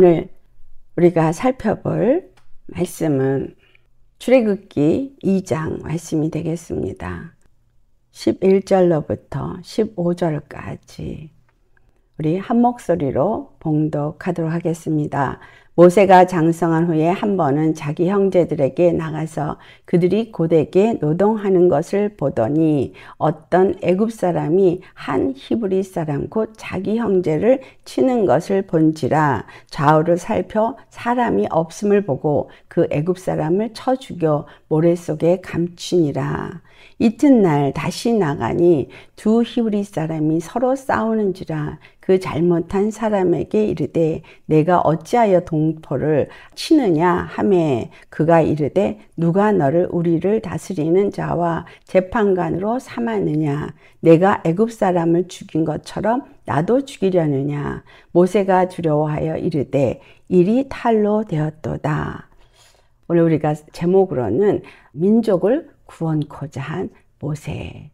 오늘 우리가 살펴볼 말씀은 출애굽기 2장 말씀이 되겠습니다. 11절로부터 15절까지 우리 한 목소리로 봉독하도록 하겠습니다. 모세가 장성한 후에 한 번은 자기 형제들에게 나가서 그들이 고대게 노동하는 것을 보더니 어떤 애굽 사람이 한 히브리 사람 곧 자기 형제를 치는 것을 본지라 좌우를 살펴 사람이 없음을 보고 그 애굽 사람을 쳐 죽여 모래 속에 감추니라 이튿날 다시 나가니 두 히브리 사람이 서로 싸우는지라 그 잘못한 사람에게 이르되 내가 어찌하여 동포를 치느냐 하매 그가 이르되 누가 너를 우리를 다스리는 자와 재판관으로 삼았느냐 내가 애굽 사람을 죽인 것처럼 나도 죽이려느냐 모세가 두려워하여 이르되 일이 탈로 되었도다 오늘 우리가 제목으로는 민족을 구원코자 한 모세.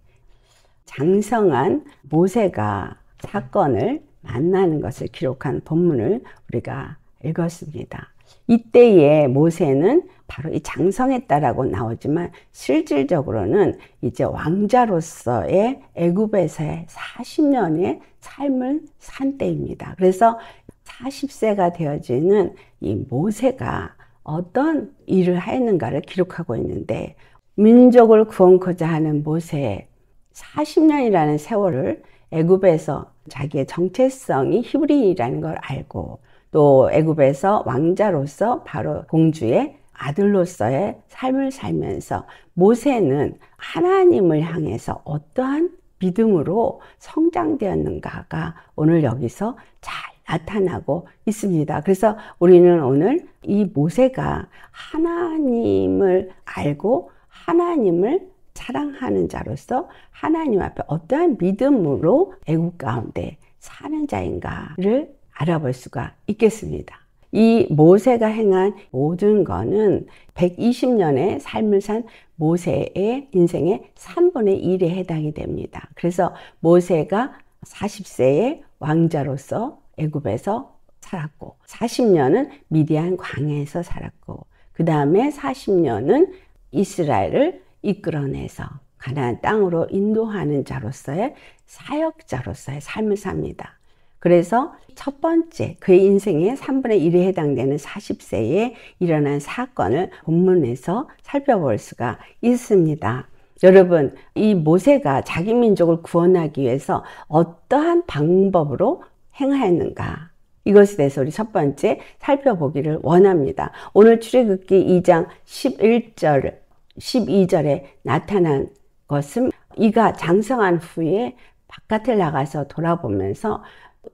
장성한 모세가 사건을 만나는 것을 기록한 본문을 우리가 읽었습니다. 이때에 모세는 바로 이 장성했다라고 나오지만 실질적으로는 이제 왕자로서의 애굽에서의 40년의 삶을 산 때입니다. 그래서 40세가 되어지는 이 모세가 어떤 일을 하는가를 기록하고 있는데 민족을 구원코자 하는 모세의 40년이라는 세월을 애굽에서 자기의 정체성이 히브리인이라는 걸 알고 또 애굽에서 왕자로서 바로 공주의 아들로서의 삶을 살면서 모세는 하나님을 향해서 어떠한 믿음으로 성장되었는가가 오늘 여기서 잘 나타나고 있습니다. 그래서 우리는 오늘 이 모세가 하나님을 알고 하나님을 사랑하는 자로서 하나님 앞에 어떠한 믿음으로 애국 가운데 사는 자인가를 알아볼 수가 있겠습니다. 이 모세가 행한 모든 거는 120년의 삶을 산 모세의 인생의 3분의 1에 해당이 됩니다. 그래서 모세가 40세의 왕자로서 애굽에서 살았고 40년은 미디안 광에서 살았고 그 다음에 40년은 이스라엘을 이끌어내서 가나안 땅으로 인도하는 자로서의 사역자로서의 삶을 삽니다. 그래서 첫 번째 그의 인생의 3분의 1에 해당되는 40세에 일어난 사건을 본문에서 살펴볼 수가 있습니다. 여러분, 이 모세가 자기 민족을 구원하기 위해서 어떠한 방법으로 행하였는가? 이것에 대해서 우리 첫 번째 살펴보기를 원합니다. 오늘 출애굽기 2장 11절 12절에 나타난 것은 이가 장성한 후에 바깥에 나가서 돌아보면서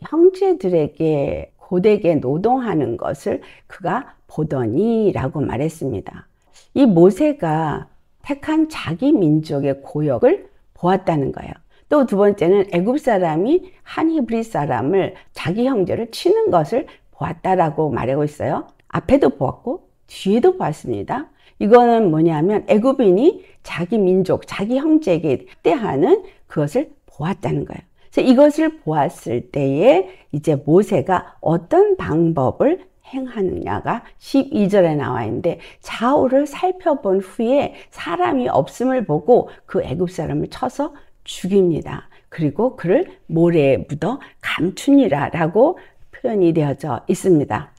형제들에게 고되게 노동하는 것을 그가 보더니 라고 말했습니다. 이 모세가 택한 자기 민족의 고역을 보았다는 거예요. 또 두 번째는 애굽 사람이 한 히브리 사람을 자기 형제를 치는 것을 보았다라고 말하고 있어요. 앞에도 보았고 뒤에도 보았습니다. 이거는 뭐냐면 애굽인이 자기 민족, 자기 형제에게 때하는 그것을 보았다는 거예요. 그래서 이것을 보았을 때에 이제 모세가 어떤 방법을 행하느냐가 12절에 나와 있는데 좌우를 살펴본 후에 사람이 없음을 보고 그 애굽 사람을 쳐서 죽입니다. 그리고 그를 모래에 묻어 감춘이라라고 표현이 되어져 있습니다.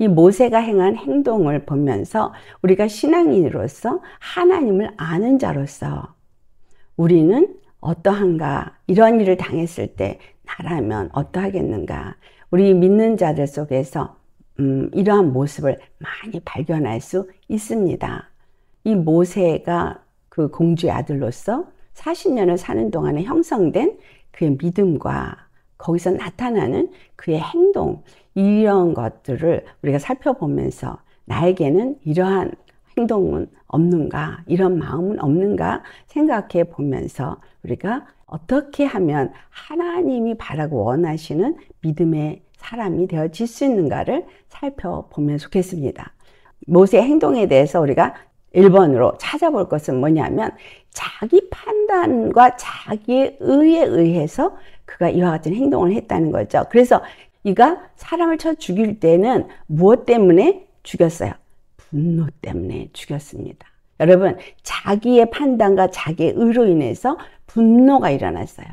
이 모세가 행한 행동을 보면서 우리가 신앙인으로서 하나님을 아는 자로서 우리는 어떠한가 이런 일을 당했을 때 나라면 어떠하겠는가 우리 믿는 자들 속에서 음, 이러한 모습을 많이 발견할 수 있습니다. 이 모세가 그 공주의 아들로서 40년을 사는 동안에 형성된 그의 믿음과 거기서 나타나는 그의 행동, 이런 것들을 우리가 살펴보면서 나에게는 이러한 행동은 없는가, 이런 마음은 없는가 생각해 보면서 우리가 어떻게 하면 하나님이 바라고 원하시는 믿음의 사람이 되어질 수 있는가를 살펴보면 좋겠습니다. 모세의 행동에 대해서 우리가 1번으로 찾아볼 것은 뭐냐면 자기 판단과 자기의 의에 의해서 그가 이와 같은 행동을 했다는 거죠. 그래서 이가 사람을 쳐 죽일 때는 무엇 때문에 죽였어요? 분노 때문에 죽였습니다. 여러분, 자기의 판단과 자기의 의로 인해서 분노가 일어났어요.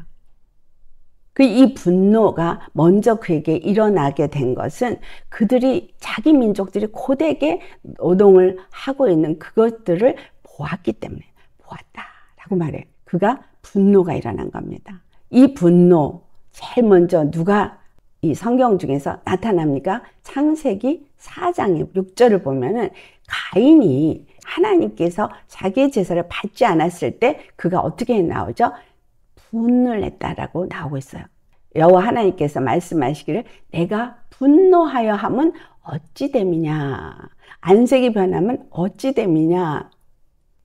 그 이 분노가 먼저 그에게 일어나게 된 것은 그들이 자기 민족들이 고되게 노동을 하고 있는 그것들을 보았기 때문에 보았다라고 말해요. 그가 분노가 일어난 겁니다. 이 분노 제일 먼저 누가 이 성경 중에서 나타납니까? 창세기 4장의 6절을 보면은 가인이 하나님께서 자기의 제사를 받지 않았을 때 그가 어떻게 나오죠? 분노를 다라고 나오고 있어요. 여호와 하나님께서 말씀하시기를 내가 분노하여 함은 어찌 됨이냐 안색이 변하면 어찌 됨이냐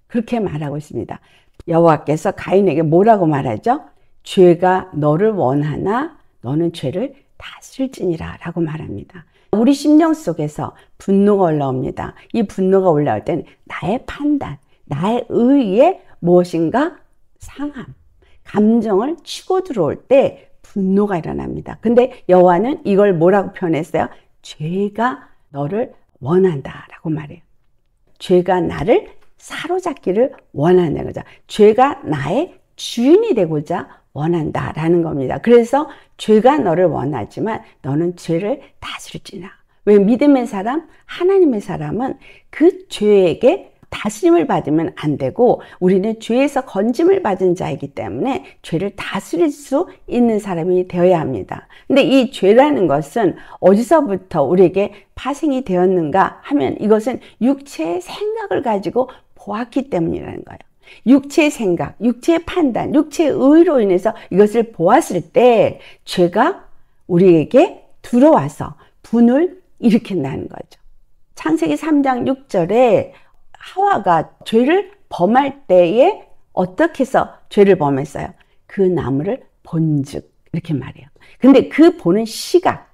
그렇게 말하고 있습니다. 여호와께서 가인에게 뭐라고 말하죠? 죄가 너를 원하나 너는 죄를 다쓸릴지니라 라고 말합니다. 우리 심령 속에서 분노가 올라옵니다. 이 분노가 올라올 때는 나의 판단, 나의 의의 무엇인가 상함, 감정을 치고 들어올 때 분노가 일어납니다. 근데 여호와는 이걸 뭐라고 표현했어요? 죄가 너를 원한다라고 말해요. 죄가 나를 사로잡기를 원하는 거죠. 죄가 나의 주인이 되고자 원한다 라는 겁니다. 그래서 죄가 너를 원하지만 너는 죄를 다스리지나. 왜 믿음의 사람, 하나님의 사람은 그 죄에게 다스림을 받으면 안 되고 우리는 죄에서 건짐을 받은 자이기 때문에 죄를 다스릴 수 있는 사람이 되어야 합니다. 근데 이 죄라는 것은 어디서부터 우리에게 파생이 되었는가 하면 이것은 육체의 생각을 가지고 보았기 때문이라는 거예요. 육체의 생각, 육체의 판단, 육체의 의로 인해서 이것을 보았을 때 죄가 우리에게 들어와서 분을 일으킨다는 거죠. 창세기 3장 6절에 하와가 죄를 범할 때에 어떻게 해서 죄를 범했어요? 그 나무를 본즉 이렇게 말해요. 근데 그 보는 시각,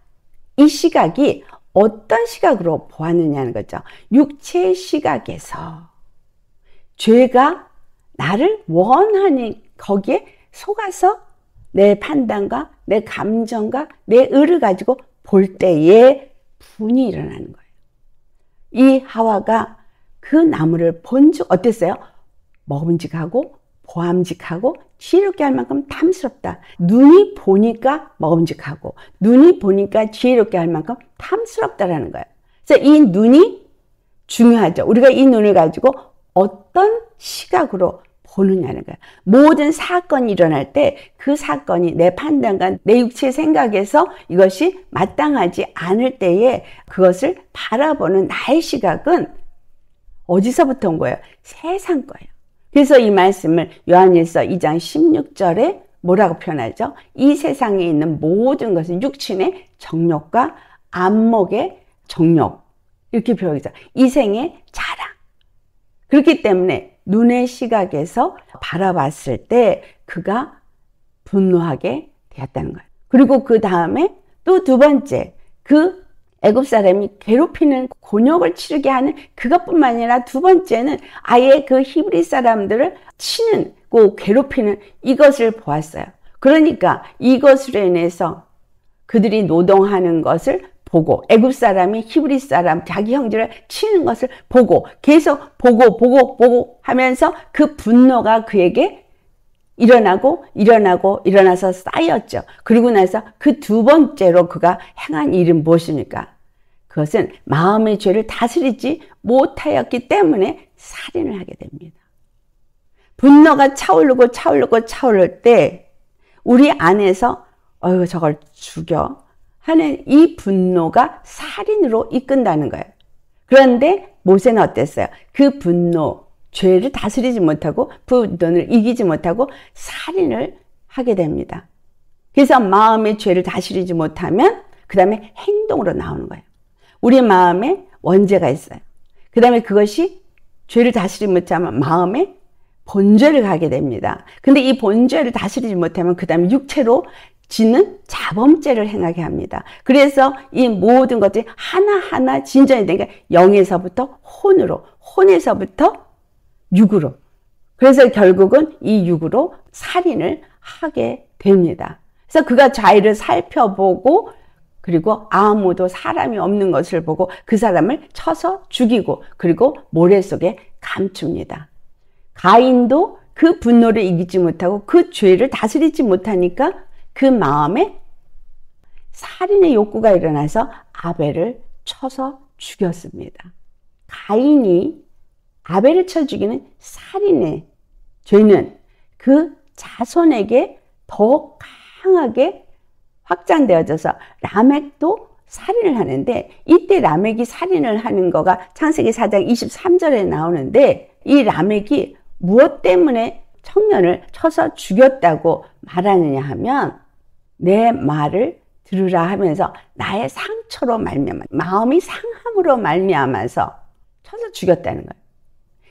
이 시각이 어떤 시각으로 보았느냐는 거죠. 육체의 시각에서 죄가 나를 원하는 거기에 속아서 내 판단과 내 감정과 내 의를 가지고 볼 때에 분이 일어나는 거예요. 이 하와가 그 나무를 본즉 어땠어요? 먹음직하고 보암직하고 지혜롭게 할 만큼 탐스럽다. 눈이 보니까 먹음직하고 눈이 보니까 지혜롭게 할 만큼 탐스럽다라는 거예요. 그래서 이 눈이 중요하죠. 우리가 이 눈을 가지고 어떤 시각으로 보느냐는 거야. 모든 사건이 일어날 때 그 사건이 내 판단과 내육체 생각에서 이것이 마땅하지 않을 때에 그것을 바라보는 나의 시각은 어디서부터 온 거예요? 세상 거예요. 그래서 이 말씀을 요한일서 2장 16절에 뭐라고 표현하죠? 이 세상에 있는 모든 것은 육신의 정욕과 안목의 정욕 이렇게 표현하죠. 이생의 자랑. 그렇기 때문에 눈의 시각에서 바라봤을 때 그가 분노하게 되었다는 거예요. 그리고 그 다음에 또 두 번째 그 애굽 사람이 괴롭히는 곤욕을 치르게 하는 그것뿐만 아니라 두 번째는 아예 그 히브리 사람들을 치는 고 그 괴롭히는 이것을 보았어요. 그러니까 이것으로 인해서 그들이 노동하는 것을 보고 애굽 사람이 히브리 사람 자기 형제를 치는 것을 보고 계속 보고 보고 보고 하면서 그 분노가 그에게 일어나고 일어나고 일어나서 쌓였죠. 그리고 나서 그 두 번째로 그가 행한 일은 무엇입니까? 그것은 마음의 죄를 다스리지 못하였기 때문에 살인을 하게 됩니다. 분노가 차오르고 차오르고 차오를 때 우리 안에서 어휴 저걸 죽여 하는 이 분노가 살인으로 이끈다는 거예요. 그런데 모세는 어땠어요? 그 분노, 죄를 다스리지 못하고 분노를 이기지 못하고 살인을 하게 됩니다. 그래서 마음의 죄를 다스리지 못하면 그 다음에 행동으로 나오는 거예요. 우리 마음에 원죄가 있어요. 그 다음에 그것이 죄를 다스리지 못하면 마음에 본죄를 가게 됩니다. 근데 이 본죄를 다스리지 못하면 그 다음에 육체로 지는 자범죄를 행하게 합니다. 그래서 이 모든 것들이 하나하나 진전이 되니까 영에서부터 혼으로, 혼에서부터 육으로. 그래서 결국은 이 육으로 살인을 하게 됩니다. 그래서 그가 자의를 살펴보고 그리고 아무도 사람이 없는 것을 보고 그 사람을 쳐서 죽이고 그리고 모래 속에 감춥니다. 가인도 그 분노를 이기지 못하고 그 죄를 다스리지 못하니까 그 마음에 살인의 욕구가 일어나서 아벨을 쳐서 죽였습니다. 가인이 아벨을 쳐 죽이는 살인의 죄는 그 자손에게 더 강하게 확장되어져서 라멕도 살인을 하는데 이때 라멕이 살인을 하는 거가 창세기 4장 23절에 나오는데 이 라멕이 무엇 때문에 청년을 쳐서 죽였다고 말하느냐 하면 내 말을 들으라 하면서 나의 상처로 말미암아 마음이 상함으로 말미암아서 쳐서 죽였다는 거예요.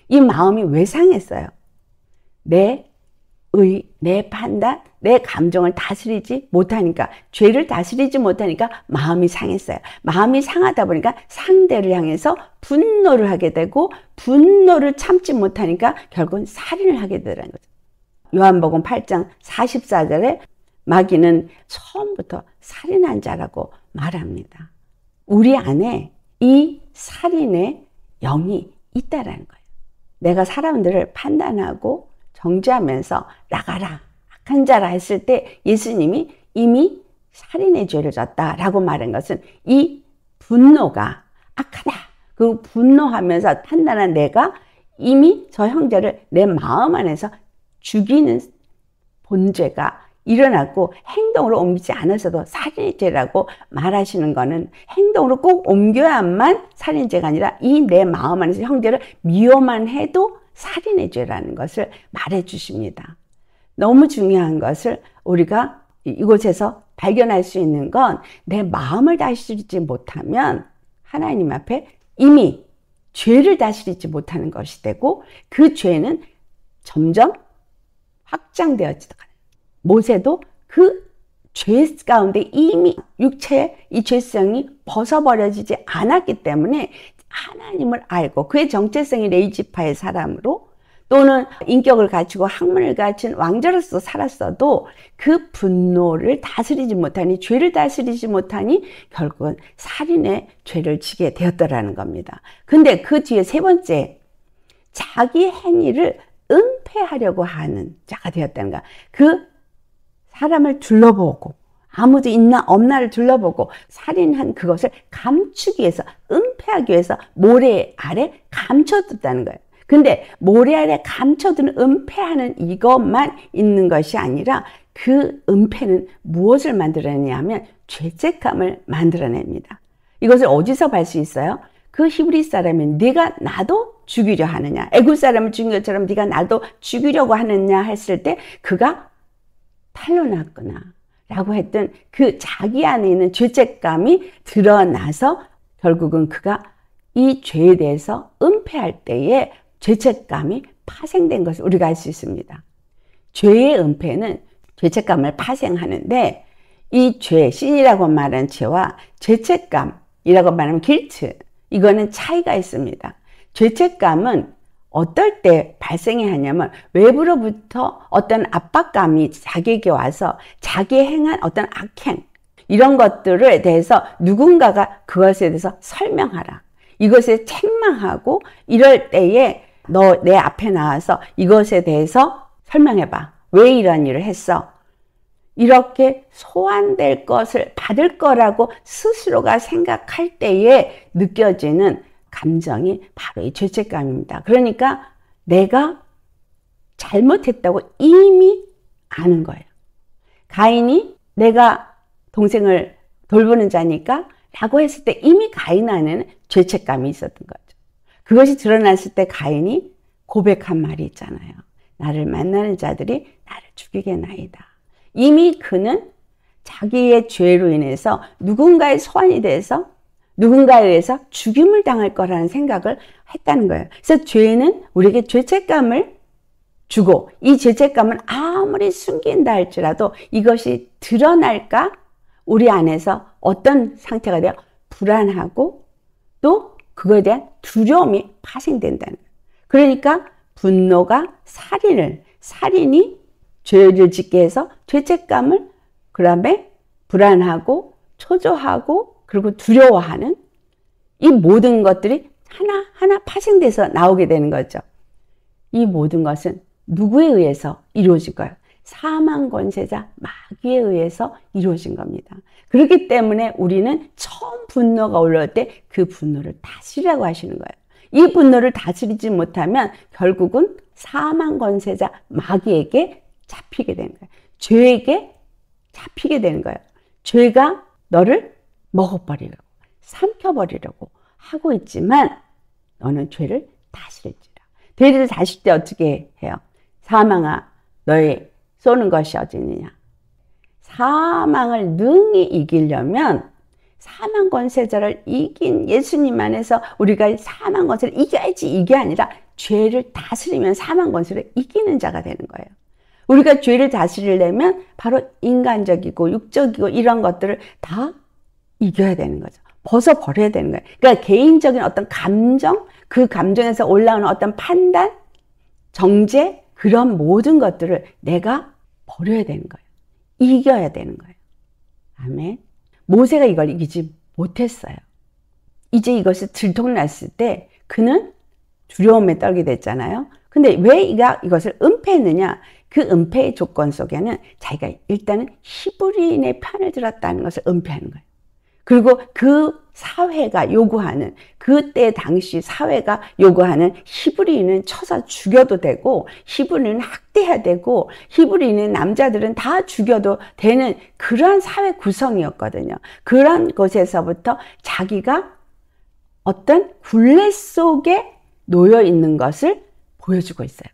이 마음이 왜 상했어요? 내 의, 내 판단, 내 감정을 다스리지 못하니까 죄를 다스리지 못하니까 마음이 상했어요. 마음이 상하다 보니까 상대를 향해서 분노를 하게 되고 분노를 참지 못하니까 결국은 살인을 하게 되는 거죠. 요한복음 8장 44절에 마귀는 처음부터 살인한 자라고 말합니다. 우리 안에 이 살인의 영이 있다라는 거예요. 내가 사람들을 판단하고 정죄하면서 나가라 악한 자라 했을 때 예수님이 이미 살인의 죄를 졌다라고 말한 것은 이 분노가 악하다. 그 분노하면서 판단한 내가 이미 저 형제를 내 마음 안에서 죽이는 본죄가 일어났고 행동으로 옮기지 않아서도 살인죄라고 말하시는 거는 행동으로 꼭 옮겨야만 살인죄가 아니라 이 내 마음 안에서 형제를 미워만 해도 살인의 죄라는 것을 말해 주십니다. 너무 중요한 것을 우리가 이곳에서 발견할 수 있는 건 내 마음을 다스리지 못하면 하나님 앞에 이미 죄를 다스리지 못하는 것이 되고 그 죄는 점점 확장되어지다 모세도 그 죄 가운데 이미 육체 이 죄성이 벗어버려지지 않았기 때문에 하나님을 알고 그의 정체성이 레이지파의 사람으로 또는 인격을 갖추고 학문을 갖춘 왕자로서 살았어도 그 분노를 다스리지 못하니 죄를 다스리지 못하니 결국은 살인의 죄를 지게 되었더라는 겁니다. 근데 그 뒤에 세 번째 자기 행위를 은폐하려고 하는 자가 되었다는 거. 그 사람을 둘러보고 아무도 있나 없나를 둘러보고 살인한 그것을 감추기 위해서 은폐하기 위해서 모래 아래 감춰뒀다는 거예요. 근데 모래 아래 감춰둔 은폐하는 이것만 있는 것이 아니라 그 은폐는 무엇을 만들어내냐 하면 죄책감을 만들어냅니다. 이것을 어디서 볼 수 있어요? 그 히브리 사람이 네가 나도 죽이려 하느냐 애굽 사람을 죽인 것처럼 네가 나도 죽이려고 하느냐 했을 때 그가 탄로났구나 라고 했던 그 자기 안에 있는 죄책감이 드러나서 결국은 그가 이 죄에 대해서 은폐할 때에 죄책감이 파생된 것을 우리가 알 수 있습니다. 죄의 은폐는 죄책감을 파생하는데 이 죄, 신이라고 말하는 죄와 죄책감이라고 말하면 길츠 이거는 차이가 있습니다. 죄책감은 어떨 때발생이 하냐면 외부로부터 어떤 압박감이 자기에게 와서 자기 행한 어떤 악행 이런 것들에 대해서 누군가가 그것에 대해서 설명하라. 이것에 책망하고 이럴 때에 너 내 앞에 나와서 이것에 대해서 설명해 봐. 왜 이런 일을 했어? 이렇게 소환될 것을 받을 거라고 스스로가 생각할 때에 느껴지는 감정이 바로 이 죄책감입니다. 그러니까 내가 잘못했다고 이미 아는 거예요. 가인이 내가 동생을 돌보는 자니까 라고 했을 때 이미 가인 안에는 죄책감이 있었던 거죠. 그것이 드러났을 때 가인이 고백한 말이 있잖아요. 나를 만나는 자들이 나를 죽이게나이다. 이미 그는 자기의 죄로 인해서 누군가의 소환이 돼서 누군가에 의해서 죽임을 당할 거라는 생각을 했다는 거예요. 그래서 죄는 우리에게 죄책감을 주고 이 죄책감을 아무리 숨긴다 할지라도 이것이 드러날까 우리 안에서 어떤 상태가 돼요? 불안하고 또 그거에 대한 두려움이 파생된다는 거예요. 그러니까 분노가 살인을 살인이 죄를 짓게 해서 죄책감을 그다음에 불안하고 초조하고 그리고 두려워하는 이 모든 것들이 하나하나 파생돼서 나오게 되는 거죠. 이 모든 것은 누구에 의해서 이루어질까요? 사망 권세자 마귀에 의해서 이루어진 겁니다. 그렇기 때문에 우리는 처음 분노가 올라올 때 그 분노를 다스리라고 하시는 거예요. 이 분노를 다스리지 못하면 결국은 사망 권세자 마귀에게 잡히게 되는 거예요. 죄에게 잡히게 되는 거예요. 죄가 너를 먹어버리려고 삼켜버리려고 하고 있지만 너는 죄를 다스지라 죄를 다실 때 어떻게 해요? 사망아 너의 쏘는 것이 어디느냐. 사망을 능히 이기려면 사망 권세자를 이긴 예수님 안에서 우리가 사망 권세를 이겨야지 이게 아니라 죄를 다스리면 사망 권세를 이기는 자가 되는 거예요. 우리가 죄를 다스리려면 바로 인간적이고 육적이고 이런 것들을 다 이겨야 되는 거죠. 벗어버려야 되는 거예요. 그러니까 개인적인 어떤 감정, 그 감정에서 올라오는 어떤 판단, 정제, 그런 모든 것들을 내가 버려야 되는 거예요. 이겨야 되는 거예요. 아멘. 모세가 이걸 이기지 못했어요. 이제 이것이 들통났을 때 그는 두려움에 떨게 됐잖아요. 근데 왜 이가 이것을 은폐했느냐? 그 은폐의 조건 속에는 자기가 일단은 히브리인의 편을 들었다는 것을 은폐하는 거예요. 그리고 그 사회가 요구하는 그때 당시 사회가 요구하는 히브리인은 쳐서 죽여도 되고 히브리는 학대해야 되고 히브리인은 남자들은 다 죽여도 되는 그러한 사회 구성이었거든요. 그런 곳에서부터 자기가 어떤 굴레 속에 놓여 있는 것을 보여주고 있어요.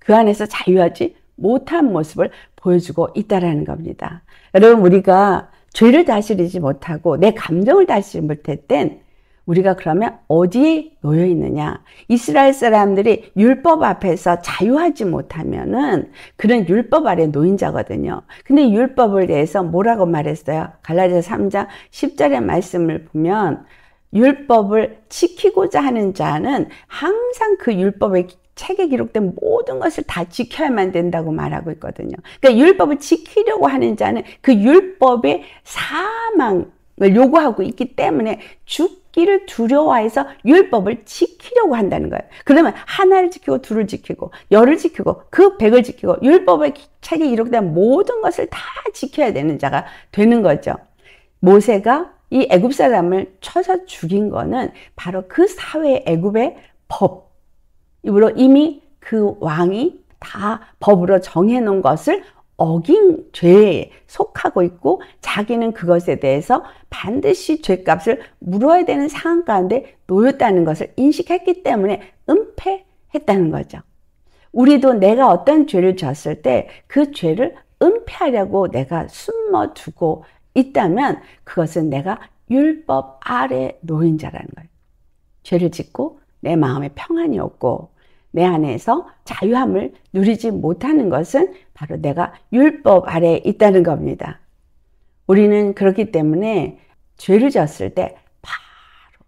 그 안에서 자유하지 못한 모습을 보여주고 있다라는 겁니다. 여러분 우리가 죄를 다스리지 못하고 내 감정을 다스리지 못할 땐 우리가 그러면 어디에 놓여 있느냐? 이스라엘 사람들이 율법 앞에서 자유하지 못하면은 그런 율법 아래 놓인 자거든요. 근데 율법을 대해서 뭐라고 말했어요? 갈라디아 3장 10절의 말씀을 보면 율법을 지키고자 하는 자는 항상 그 율법의 책에 기록된 모든 것을 다 지켜야만 된다고 말하고 있거든요. 그러니까 율법을 지키려고 하는 자는 그 율법의 사망을 요구하고 있기 때문에 죽기를 두려워해서 율법을 지키려고 한다는 거예요. 그러면 하나를 지키고 둘을 지키고 열을 지키고 그 백을 지키고 율법의 책에 기록된 모든 것을 다 지켜야 되는 자가 되는 거죠. 모세가 이 애굽 사람을 쳐서 죽인 거는 바로 그 사회의 애굽의 법 이로 이미 그 왕이 다 법으로 정해놓은 것을 어긴 죄에 속하고 있고 자기는 그것에 대해서 반드시 죄값을 물어야 되는 상황 가운데 놓였다는 것을 인식했기 때문에 은폐했다는 거죠. 우리도 내가 어떤 죄를 졌을 때 그 죄를 은폐하려고 내가 숨어두고 있다면 그것은 내가 율법 아래 노인 자라는 거예요. 죄를 짓고 내 마음에 평안이 없고 내 안에서 자유함을 누리지 못하는 것은 바로 내가 율법 아래에 있다는 겁니다. 우리는 그렇기 때문에 죄를 졌을 때 바로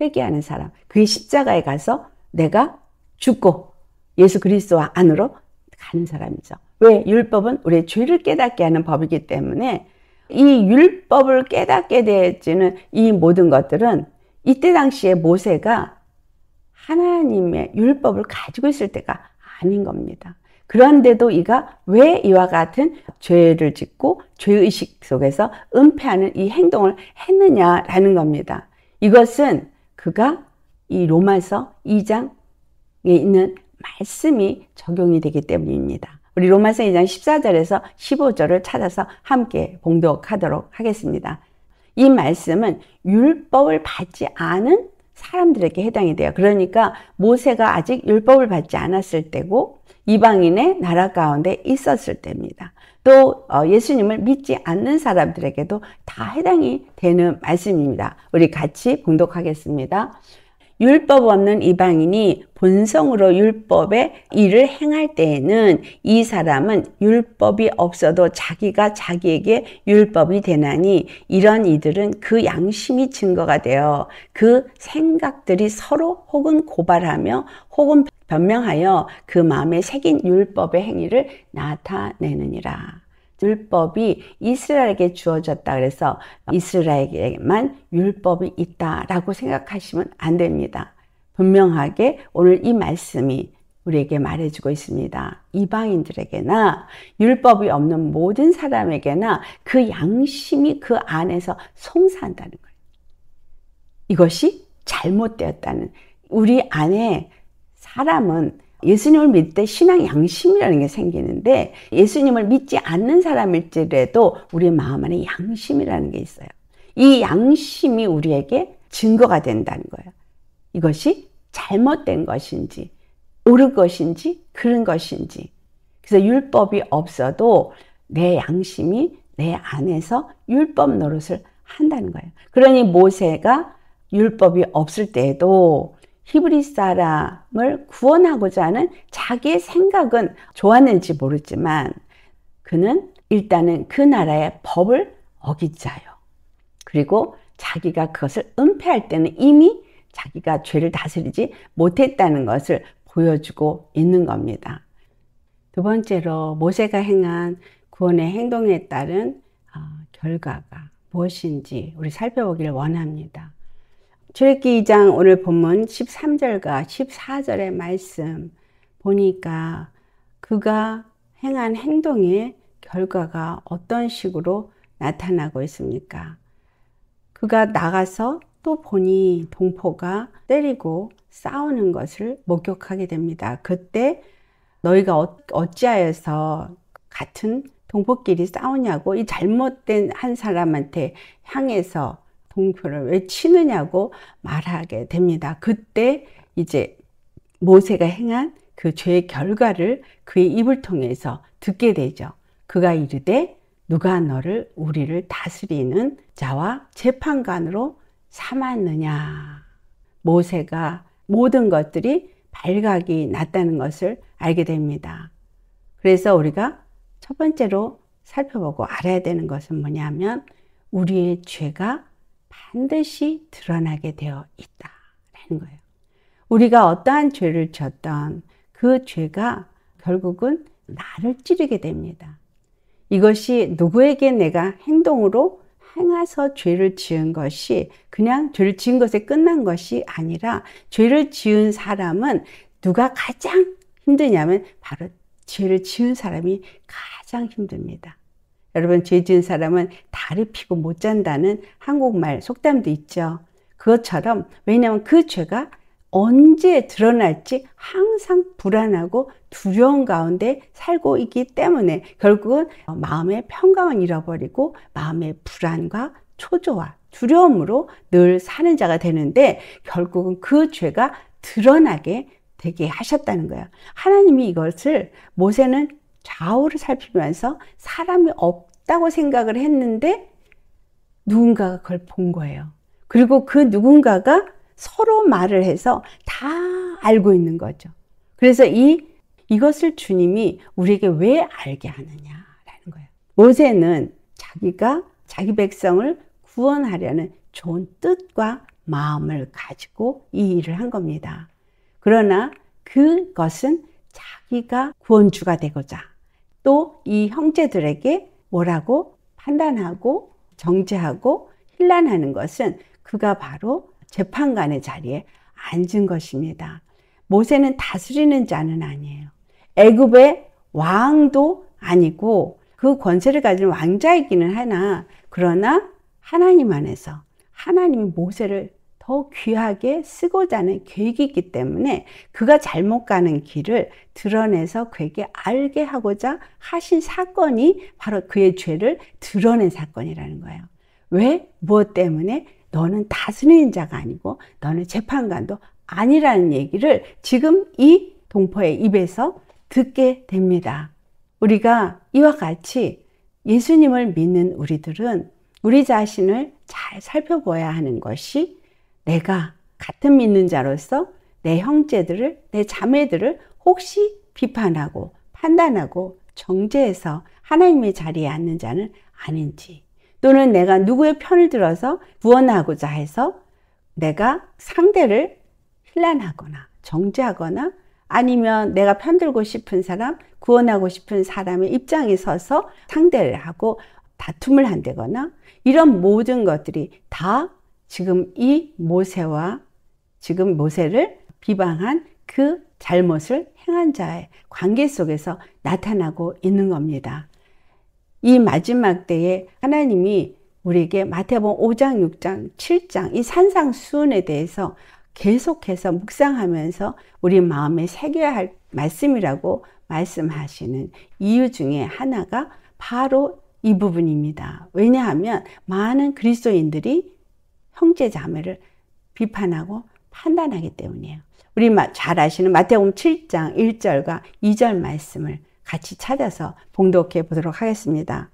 회개하는 사람, 그의 십자가에 가서 내가 죽고 예수 그리스도 안으로 가는 사람이죠. 왜? 율법은 우리의 죄를 깨닫게 하는 법이기 때문에 이 율법을 깨닫게 되지는 이 모든 것들은 이때 당시에 모세가 하나님의 율법을 가지고 있을 때가 아닌 겁니다. 그런데도 이가 왜 이와 같은 죄를 짓고 죄의식 속에서 은폐하는 이 행동을 했느냐라는 겁니다. 이것은 그가 이 로마서 2장에 있는 말씀이 적용이 되기 때문입니다. 우리 로마서 2장 14절에서 15절을 찾아서 함께 봉독하도록 하겠습니다. 이 말씀은 율법을 받지 않은 사람들에게 해당이 돼요. 그러니까 모세가 아직 율법을 받지 않았을 때고 이방인의 나라 가운데 있었을 때입니다. 또 어, 예수님을 믿지 않는 사람들에게도 다 해당이 되는 말씀입니다. 우리 같이 공독하겠습니다 율법 없는 이방인이 본성으로 율법의 일을 행할 때에는 이 사람은 율법이 없어도 자기가 자기에게 율법이 되나니 이런 이들은 그 양심이 증거가 되어 그 생각들이 서로 혹은 고발하며 혹은 변명하여 그 마음에 새긴 율법의 행위를 나타내느니라. 율법이 이스라엘에게 주어졌다 그래서 이스라엘에게만 율법이 있다라고 생각하시면 안 됩니다. 분명하게 오늘 이 말씀이 우리에게 말해주고 있습니다. 이방인들에게나 율법이 없는 모든 사람에게나 그 양심이 그 안에서 송사한다는 거예요. 이것이 잘못되었다는 우리 안에 사람은 예수님을 믿을때 신앙 양심이라는 게 생기는데 예수님을 믿지 않는 사람일지라도 우리 마음 안에 양심이라는 게 있어요. 이 양심이 우리에게 증거가 된다는 거예요. 이것이 잘못된 것인지 옳은 것인지 그런 것인지 그래서 율법이 없어도 내 양심이 내 안에서 율법 노릇을 한다는 거예요. 그러니 모세가 율법이 없을 때에도 히브리 사람을 구원하고자 하는 자기의 생각은 좋았는지 모르지만 그는 일단은 그 나라의 법을 어기자요. 그리고 자기가 그것을 은폐할 때는 이미 자기가 죄를 다스리지 못했다는 것을 보여주고 있는 겁니다. 두 번째로 모세가 행한 구원의 행동에 따른 어, 결과가 무엇인지 우리 살펴보기를 원합니다. 출애기 2장 오늘 본문 13절과 14절의 말씀 보니까 그가 행한 행동의 결과가 어떤 식으로 나타나고 있습니까? 그가 나가서 또 보니 동포가 때리고 싸우는 것을 목격하게 됩니다. 그때 너희가 어, 어찌하여서 같은 동포끼리 싸우냐고 이 잘못된 한 사람한테 향해서 공표를 왜치느냐고 말하게 됩니다. 그때 이제 모세가 행한 그 죄의 결과를 그의 입을 통해서 듣게 되죠. 그가 이르되 누가 너를 우리를 다스리는 자와 재판관으로 삼았느냐. 모세가 모든 것들이 발각이 났다는 것을 알게 됩니다. 그래서 우리가 첫 번째로 살펴보고 알아야 되는 것은 뭐냐면 우리의 죄가 반드시 드러나게 되어 있다라는 거예요. 우리가 어떠한 죄를 졌던 그 죄가 결국은 나를 찌르게 됩니다. 이것이 누구에게 내가 행동으로 행해서 죄를 지은 것이 그냥 죄를 지은 것에 끝난 것이 아니라 죄를 지은 사람은 누가 가장 힘드냐면 바로 죄를 지은 사람이 가장 힘듭니다. 여러분 죄 지은 사람은 다리 피고 못 잔다는 한국말 속담도 있죠. 그것처럼 왜냐하면 그 죄가 언제 드러날지 항상 불안하고 두려운 가운데 살고 있기 때문에 결국은 마음의 평강을 잃어버리고 마음의 불안과 초조와 두려움으로 늘 사는 자가 되는데 결국은 그 죄가 드러나게 되게 하셨다는 거예요. 하나님이 이것을 모세는 좌우를 살피면서 사람이 없다고 생각을 했는데 누군가가 그걸 본 거예요. 그리고 그 누군가가 서로 말을 해서 다 알고 있는 거죠. 그래서 이 이것을 주님이 우리에게 왜 알게 하느냐라는 거예요. 모세는 자기가 자기 백성을 구원하려는 좋은 뜻과 마음을 가지고 이 일을 한 겁니다. 그러나 그것은 자기가 구원주가 되고자 또이 형제들에게 뭐라고 판단하고 정죄하고 힐난하는 것은 그가 바로 재판관의 자리에 앉은 것입니다. 모세는 다스리는 자는 아니에요. 애굽의 왕도 아니고 그 권세를 가진 왕자이기는 하나 그러나 하나님 안에서 하나님이 모세를 더 귀하게 쓰고자 하는 계획이 기 때문에 그가 잘못 가는 길을 드러내서 그에게 알게 하고자 하신 사건이 바로 그의 죄를 드러낸 사건이라는 거예요. 왜? 무엇 때문에? 너는 다스리는 자가 아니고 너는 재판관도 아니라는 얘기를 지금 이 동포의 입에서 듣게 됩니다. 우리가 이와 같이 예수님을 믿는 우리들은 우리 자신을 잘살펴보야 하는 것이 내가 같은 믿는 자로서 내 형제들을, 내 자매들을 혹시 비판하고 판단하고 정죄해서 하나님의 자리에 앉는 자는 아닌지 또는 내가 누구의 편을 들어서 구원하고자 해서 내가 상대를 힐난하거나 정죄하거나 아니면 내가 편들고 싶은 사람, 구원하고 싶은 사람의 입장에 서서 상대를 하고 다툼을 한다거나 이런 모든 것들이 다 지금 이 모세와 지금 모세를 비방한 그 잘못을 행한 자의 관계 속에서 나타나고 있는 겁니다. 이 마지막 때에 하나님이 우리에게 마태복음 5장, 6장, 7장 이 산상수훈에 대해서 계속해서 묵상하면서 우리 마음에 새겨야 할 말씀이라고 말씀하시는 이유 중에 하나가 바로 이 부분입니다. 왜냐하면 많은 그리스도인들이 형제 자매를 비판하고 판단하기 때문이에요. 우리 잘 아시는 마태복음 7장 1절과 2절 말씀을 같이 찾아서 봉독해 보도록 하겠습니다.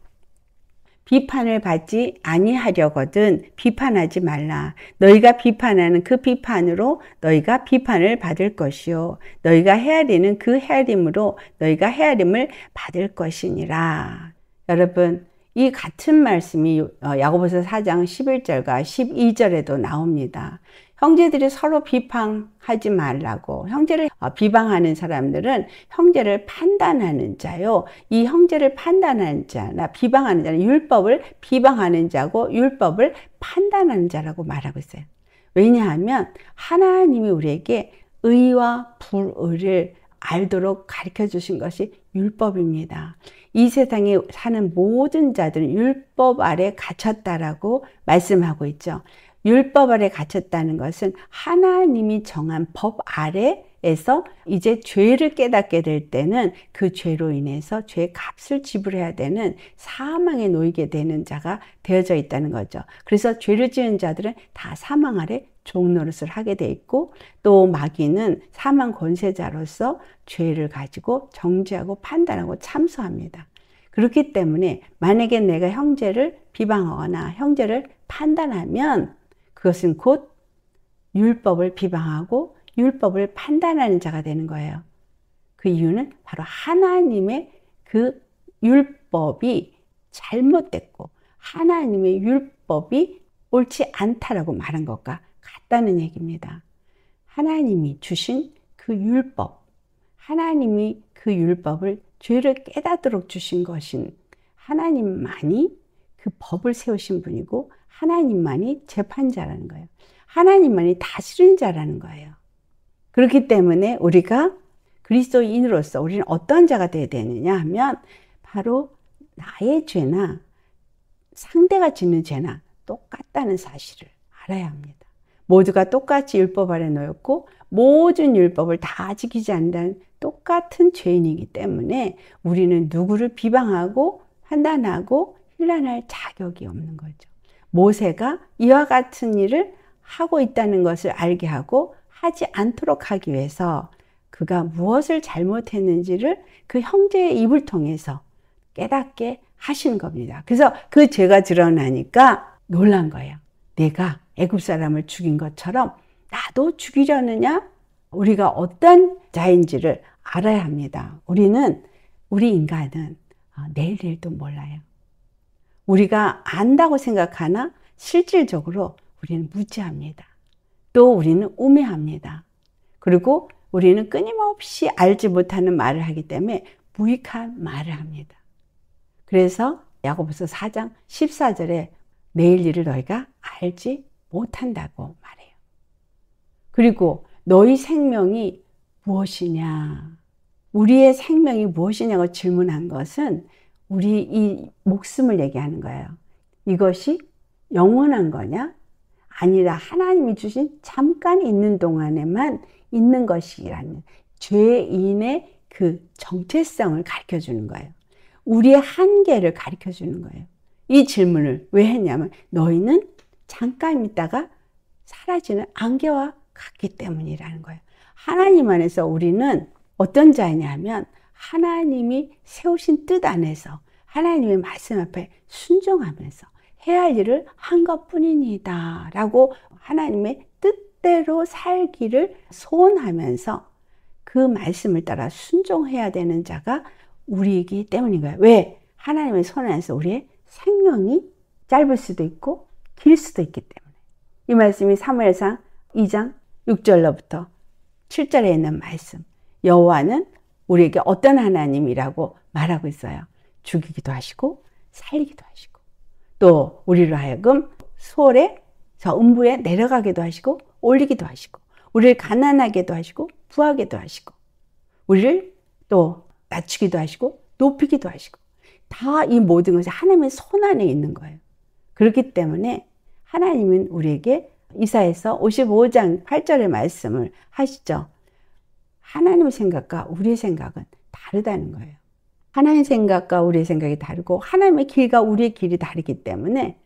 비판을 받지 아니하려거든 비판하지 말라. 너희가 비판하는 그 비판으로 너희가 비판을 받을 것이요. 너희가 헤아리는 그 헤아림으로 너희가 헤아림을 받을 것이니라. 여러분, 이 같은 말씀이 어, 야고보서 4장 11절과 12절에도 나옵니다. 형제들이 서로 비판하지 말라고 형제를 어, 비방하는 사람들은 형제를 판단하는 자요. 이 형제를 판단하는 자나 비방하는 자는 율법을 비방하는 자고 율법을 판단하는 자라고 말하고 있어요. 왜냐하면 하나님이 우리에게 의와 불의를 알도록 가르쳐 주신 것이 율법입니다. 이 세상에 사는 모든 자들은 율법 아래 갇혔다라고 말씀하고 있죠. 율법 아래 갇혔다는 것은 하나님이 정한 법 아래에서 이제 죄를 깨닫게 될 때는 그 죄로 인해서 죄 값을 지불해야 되는 사망에 놓이게 되는 자가 되어져 있다는 거죠. 그래서 죄를 지은 자들은 다 사망 아래 종노릇을 하게 돼 있고 또 마귀는 사망 권세자로서 죄를 가지고 정죄하고 판단하고 참소합니다. 그렇기 때문에 만약에 내가 형제를 비방하거나 형제를 판단하면 그것은 곧 율법을 비방하고 율법을 판단하는 자가 되는 거예요. 그 이유는 바로 하나님의 그 율법이 잘못됐고 하나님의 율법이 옳지 않다라고 말한 것과 같다는 얘기입니다. 하나님이 주신 그 율법, 하나님이 그 율법을 죄를 깨닫도록 주신 것인 하나님만이 그 법을 세우신 분이고 하나님만이 재판자라는 거예요. 하나님만이 다스린 자라는 거예요. 그렇기 때문에 우리가 그리스도인으로서 우리는 어떤 자가 되어야 되느냐 하면 바로 나의 죄나 상대가 짓는 죄나 똑같다는 사실을 알아야 합니다. 모두가 똑같이 율법 아래 놓였고 모든 율법을 다 지키지 않는 똑같은 죄인이기 때문에 우리는 누구를 비방하고 판단하고 힐난할 자격이 없는 거죠. 모세가 이와 같은 일을 하고 있다는 것을 알게 하고 하지 않도록 하기 위해서 그가 무엇을 잘못했는지를 그 형제의 입을 통해서 깨닫게 하신 겁니다. 그래서 그 죄가 드러나니까 놀란 거예요. 내가 애굽 사람을 죽인 것처럼 나도 죽이려느냐? 우리가 어떤 자인지를 알아야 합니다. 우리는 우리 인간은 아, 내일 일도 몰라요. 우리가 안다고 생각하나 실질적으로 우리는 무지합니다. 또 우리는 우매합니다. 그리고 우리는 끊임없이 알지 못하는 말을 하기 때문에 무익한 말을 합니다. 그래서 야고보서 4장 14절에 내일 일을 너희가 알지 못한다고 말해요. 그리고 너희 생명이 무엇이냐? 우리의 생명이 무엇이냐고 질문한 것은 우리 이 목숨을 얘기하는 거예요. 이것이 영원한 거냐? 아니라 하나님이 주신 잠깐 있는 동안에만 있는 것이라는 죄인의 그 정체성을 가르쳐 주는 거예요. 우리의 한계를 가르쳐 주는 거예요. 이 질문을 왜 했냐면 너희는 잠깐 있다가 사라지는 안개와 같기 때문이라는 거예요. 하나님 안에서 우리는 어떤 자냐면 하나님이 세우신 뜻 안에서 하나님의 말씀 앞에 순종하면서 해야 할 일을 한 것뿐이니다 라고 하나님의 뜻대로 살기를 소원하면서 그 말씀을 따라 순종해야 되는 자가 우리이기 때문인 거예요. 왜? 하나님의 손 안에서 우리의 생명이 짧을 수도 있고 길 수도 있기 때문에. 이 말씀이 사무엘상 2장 6절로부터 7절에 있는 말씀. 여호와는 우리에게 어떤 하나님이라고 말하고 있어요. 죽이기도 하시고 살리기도 하시고 또 우리로 하여금 수월에 저 음부에 내려가기도 하시고 올리기도 하시고 우리를 가난하게도 하시고 부하게도 하시고 우리를 또 낮추기도 하시고 높이기도 하시고 다 이 모든 것이 하나님의 손 안에 있는 거예요. 그렇기 때문에 하나님은 우리에게 이사에서 55장 8절의 말씀을 하시죠. 하나님의 생각과 우리의 생각은 다르다는 거예요. 하나님의 생각과 우리의 생각이 다르고 하나님의 길과 우리의 길이 다르기 때문에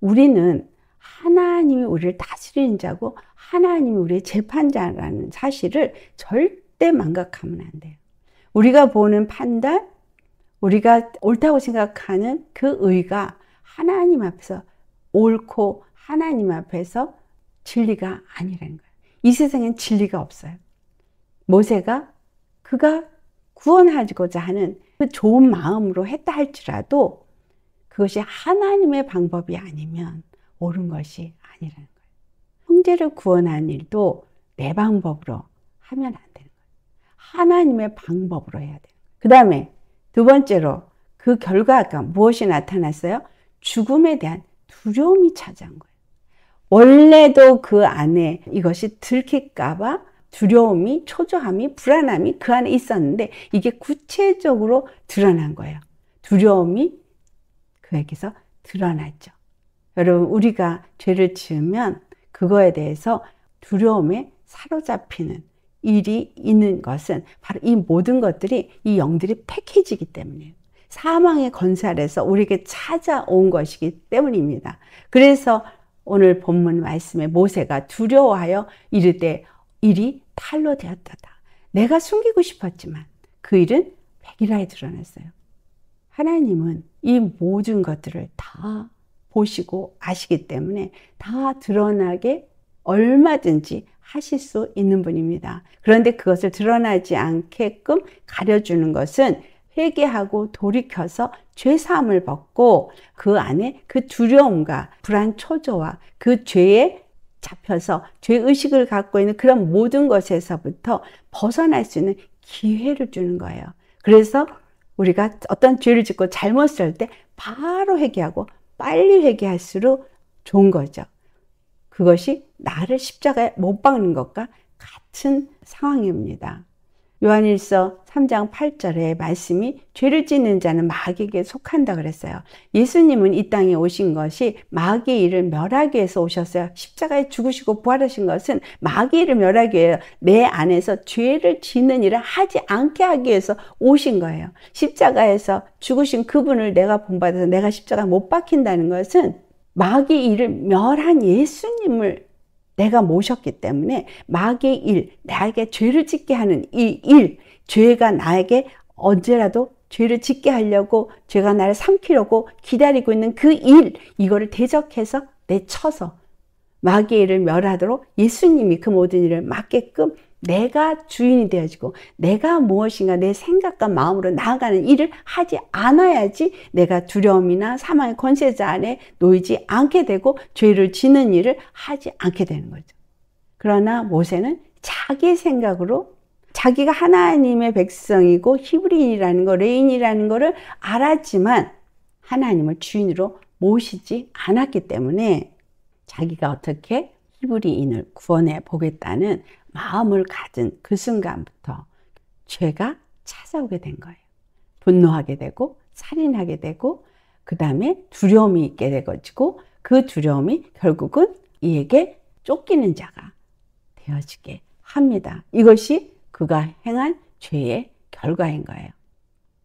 우리는 하나님이 우리를 다스리는 자고 하나님이 우리의 재판자라는 사실을 절대 망각하면 안 돼요. 우리가 보는 판단, 우리가 옳다고 생각하는 그 의가 하나님 앞에서 옳고 하나님 앞에서 진리가 아니라는 거예요. 이 세상엔 진리가 없어요. 모세가 그가 구원하고자 하는 그 좋은 마음으로 했다 할지라도 그것이 하나님의 방법이 아니면 옳은 것이 아니라는 거예요. 형제를 구원하 일도 내 방법으로 하면 안 되는 거예요. 하나님의 방법으로 해야 돼요. 그 다음에 두 번째로 그 결과가 무엇이 나타났어요? 죽음에 대한 두려움이 찾아온 거예요. 원래도 그 안에 이것이 들킬까봐 두려움이, 초조함이, 불안함이 그 안에 있었는데 이게 구체적으로 드러난 거예요. 두려움이 그에게서 드러났죠. 여러분, 우리가 죄를 지으면 그거에 대해서 두려움에 사로잡히는 일이 있는 것은 바로 이 모든 것들이 이 영들이 패키지기 때문이에요. 사망의 건설에서 우리에게 찾아온 것이기 때문입니다. 그래서 오늘 본문 말씀에 모세가 두려워하여 이르되 일이 탈로 되었다. 내가 숨기고 싶었지만 그 일은 백일하에 드러났어요. 하나님은 이 모든 것들을 다 보시고 아시기 때문에 다 드러나게 얼마든지 하실 수 있는 분입니다. 그런데 그것을 드러나지 않게끔 가려주는 것은 회개하고 돌이켜서 죄사함을 벗고 그 안에 그 두려움과 불안 초조와 그 죄에 잡혀서 죄의식을 갖고 있는 그런 모든 것에서부터 벗어날 수 있는 기회를 주는 거예요. 그래서 우리가 어떤 죄를 짓고 잘못을 때 바로 회개하고 빨리 회개할수록 좋은 거죠. 그것이 나를 십자가에 못 박는 것과 같은 상황입니다. 요한일서 3장 8절에 말씀이 죄를 짓는 자는 마귀에게 속한다 그랬어요. 예수님은 이 땅에 오신 것이 마귀의 일을 멸하기 위해서 오셨어요. 십자가에 죽으시고 부활하신 것은 마귀의 일을 멸하기 위해 내 안에서 죄를 짓는 일을 하지 않게 하기 위해서 오신 거예요. 십자가에서 죽으신 그분을 내가 본받아서 내가 십자가 못 박힌다는 것은 마귀 일을 멸한 예수님을 내가 모셨기 때문에 마귀의 일, 나에게 죄를 짓게 하는 이 일, 죄가 나에게 언제라도 죄를 짓게 하려고 죄가 나를 삼키려고 기다리고 있는 그 일, 이거를 대적해서 내쳐서 마귀의 일을 멸하도록 예수님이 그 모든 일을 맡게끔 내가 주인이 되어지고 내가 무엇인가 내 생각과 마음으로 나아가는 일을 하지 않아야지 내가 두려움이나 사망의 권세자 안에 놓이지 않게 되고 죄를 지는 일을 하지 않게 되는 거죠. 그러나 모세는 자기 생각으로 자기가 하나님의 백성이고 히브리인이라는 거, 레인이라는 거를 알았지만 하나님을 주인으로 모시지 않았기 때문에 자기가 어떻게 히브리인을 구원해 보겠다는 마음을 가진 그 순간부터 죄가 찾아오게 된 거예요. 분노하게 되고 살인하게 되고 그 다음에 두려움이 있게 되가지고 그 두려움이 결국은 이에게 쫓기는 자가 되어지게 합니다. 이것이 그가 행한 죄의 결과인 거예요.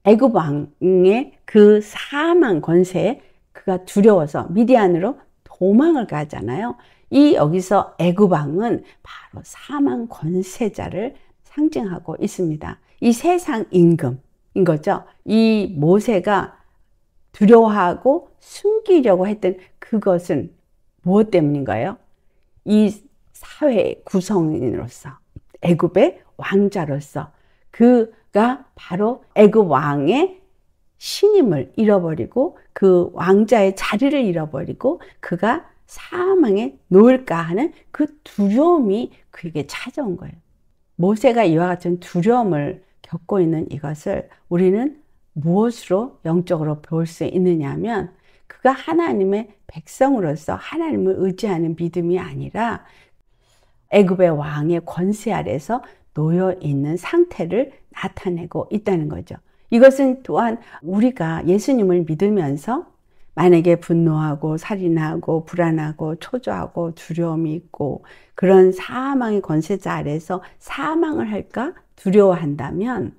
애굽 왕의 그 사망 권세에 그가 두려워서 미디안으로 도망을 가잖아요. 이 여기서 애굽왕은 바로 사망 권세자를 상징하고 있습니다. 이 세상 임금인 거죠. 이 모세가 두려워하고 숨기려고 했던 그것은 무엇 때문인가요? 이 사회 구성인으로서 애굽의 왕자로서 그가 바로 애굽 왕의 신임을 잃어버리고 그 왕자의 자리를 잃어버리고 그가 사망에 놓을까 하는 그 두려움이 그에게 찾아온 거예요. 모세가 이와 같은 두려움을 겪고 있는 이것을 우리는 무엇으로 영적으로 배수 있느냐 하면 그가 하나님의 백성으로서 하나님을 의지하는 믿음이 아니라 애굽의 왕의 권세 아래서 놓여 있는 상태를 나타내고 있다는 거죠. 이것은 또한 우리가 예수님을 믿으면서 만약에 분노하고 살인하고 불안하고 초조하고 두려움이 있고 그런 사망의 권세자 아래서 사망을 할까 두려워한다면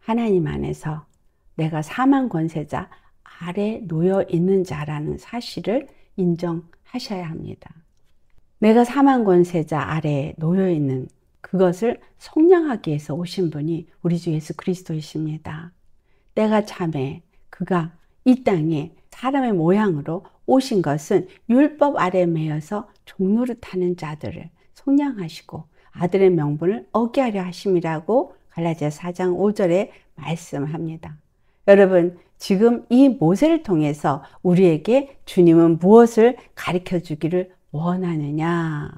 하나님 안에서 내가 사망 권세자 아래 놓여 있는 자라는 사실을 인정하셔야 합니다. 내가 사망 권세자 아래 놓여 있는 그것을 성량하기 위해서 오신 분이 우리 주 예수 그리스도이십니다. 때가 참에 그가 이 땅에 사람의 모양으로 오신 것은 율법 아래 매여서 종로를타는 자들을 속량하시고 아들의 명분을 어기 하려 하심이라고 갈라디아 4장 5절에 말씀합니다. 여러분, 지금 이 모세를 통해서 우리에게 주님은 무엇을 가르쳐 주기를 원하느냐?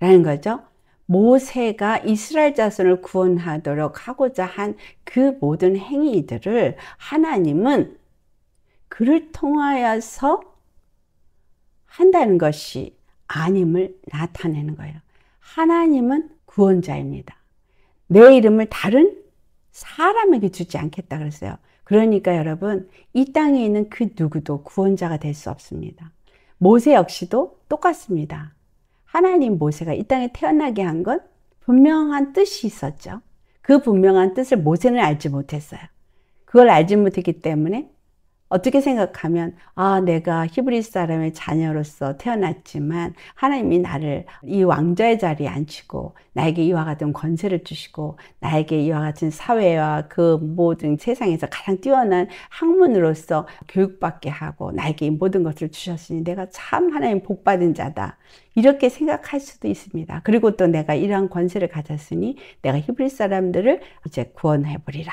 라는 거죠. 모세가 이스라엘 자손을 구원하도록 하고자 한 그 모든 행위들을 하나님은 그를 통하여서 한다는 것이 아님을 나타내는 거예요. 하나님은 구원자입니다. 내 이름을 다른 사람에게 주지 않겠다 그랬어요. 그러니까 여러분, 이 땅에 있는 그 누구도 구원자가 될 수 없습니다. 모세 역시도 똑같습니다. 하나님 모세가 이 땅에 태어나게 한 건 분명한 뜻이 있었죠. 그 분명한 뜻을 모세는 알지 못했어요. 그걸 알지 못했기 때문에 어떻게 생각하면 아 내가 히브리 사람의 자녀로서 태어났지만 하나님이 나를 이 왕자의 자리에 앉히고 나에게 이와 같은 권세를 주시고 나에게 이와 같은 사회와 그 모든 세상에서 가장 뛰어난 학문으로서 교육받게 하고 나에게 모든 것을 주셨으니 내가 참 하나님 복받은 자다 이렇게 생각할 수도 있습니다. 그리고 또 내가 이러한 권세를 가졌으니 내가 히브리 사람들을 이제 구원해 버리라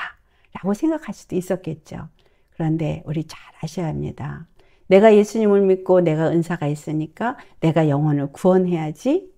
라고 생각할 수도 있었겠죠. 그런데 우리 잘 아셔야 합니다. 내가 예수님을 믿고 내가 은사가 있으니까 내가 영혼을 구원해야지.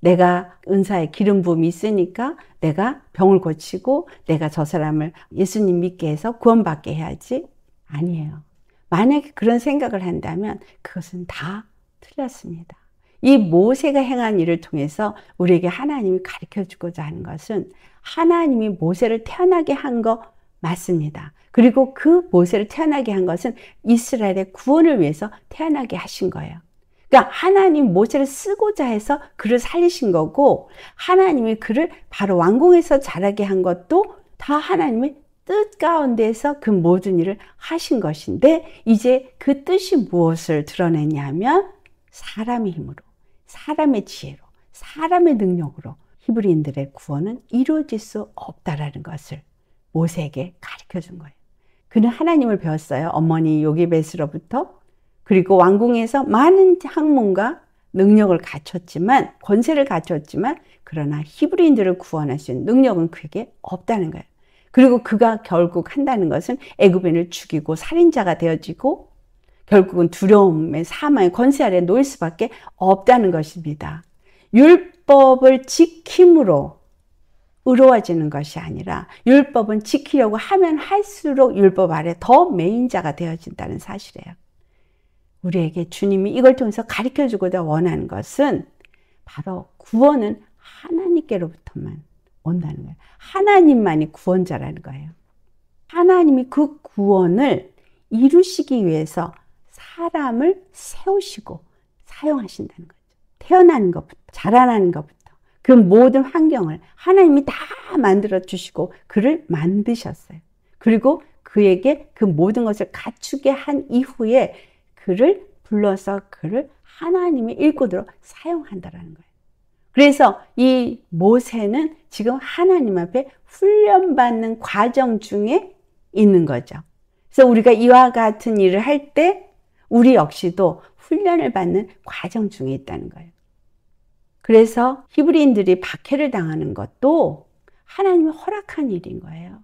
내가 은사의 기름 부음이 있으니까 내가 병을 고치고 내가 저 사람을 예수님 믿게 해서 구원받게 해야지. 아니에요. 만약에 그런 생각을 한다면 그것은 다 틀렸습니다. 이 모세가 행한 일을 통해서 우리에게 하나님이 가르쳐 주고자 하는 것은 하나님이 모세를 태어나게 한것 맞습니다. 그리고 그 모세를 태어나게 한 것은 이스라엘의 구원을 위해서 태어나게 하신 거예요. 그러니까 하나님 모세를 쓰고자 해서 그를 살리신 거고 하나님이 그를 바로 왕궁에서 자라게 한 것도 다 하나님의 뜻 가운데서 그 모든 일을 하신 것인데 이제 그 뜻이 무엇을 드러내냐면 사람의 힘으로 사람의 지혜로 사람의 능력으로 히브리인들의 구원은 이루어질 수 없다라는 것을 모세에게 가르쳐 준 거예요. 그는 하나님을 배웠어요. 어머니 요기베스로부터. 그리고 왕궁에서 많은 학문과 능력을 갖췄지만, 권세를 갖췄지만, 그러나 히브리인들을 구원할 수 능력은 그게 없다는 거예요. 그리고 그가 결국 한다는 것은 애굽인을 죽이고 살인자가 되어지고 결국은 두려움의 사망의 권세 아래 놓일 수밖에 없다는 것입니다. 율법을 지킴으로 의로워지는 것이 아니라 율법은 지키려고 하면 할수록 율법 아래 더 메인자가 되어진다는 사실이에요. 우리에게 주님이 이걸 통해서 가르쳐 주고자 원하는 것은 바로 구원은 하나님께로부터만 온다는 거예요. 하나님만이 구원자라는 거예요. 하나님이 그 구원을 이루시기 위해서 사람을 세우시고 사용하신다는 거죠. 태어나는 것부터, 자라나는 것부터, 그 모든 환경을 하나님이 다 만들어 주시고 그를 만드셨어요. 그리고 그에게 그 모든 것을 갖추게 한 이후에 그를 불러서 그를 하나님의 일꾼으로 사용한다라는 거예요. 그래서 이 모세는 지금 하나님 앞에 훈련받는 과정 중에 있는 거죠. 그래서 우리가 이와 같은 일을 할 때 우리 역시도 훈련을 받는 과정 중에 있다는 거예요. 그래서 히브리인들이 박해를 당하는 것도 하나님이 허락한 일인 거예요.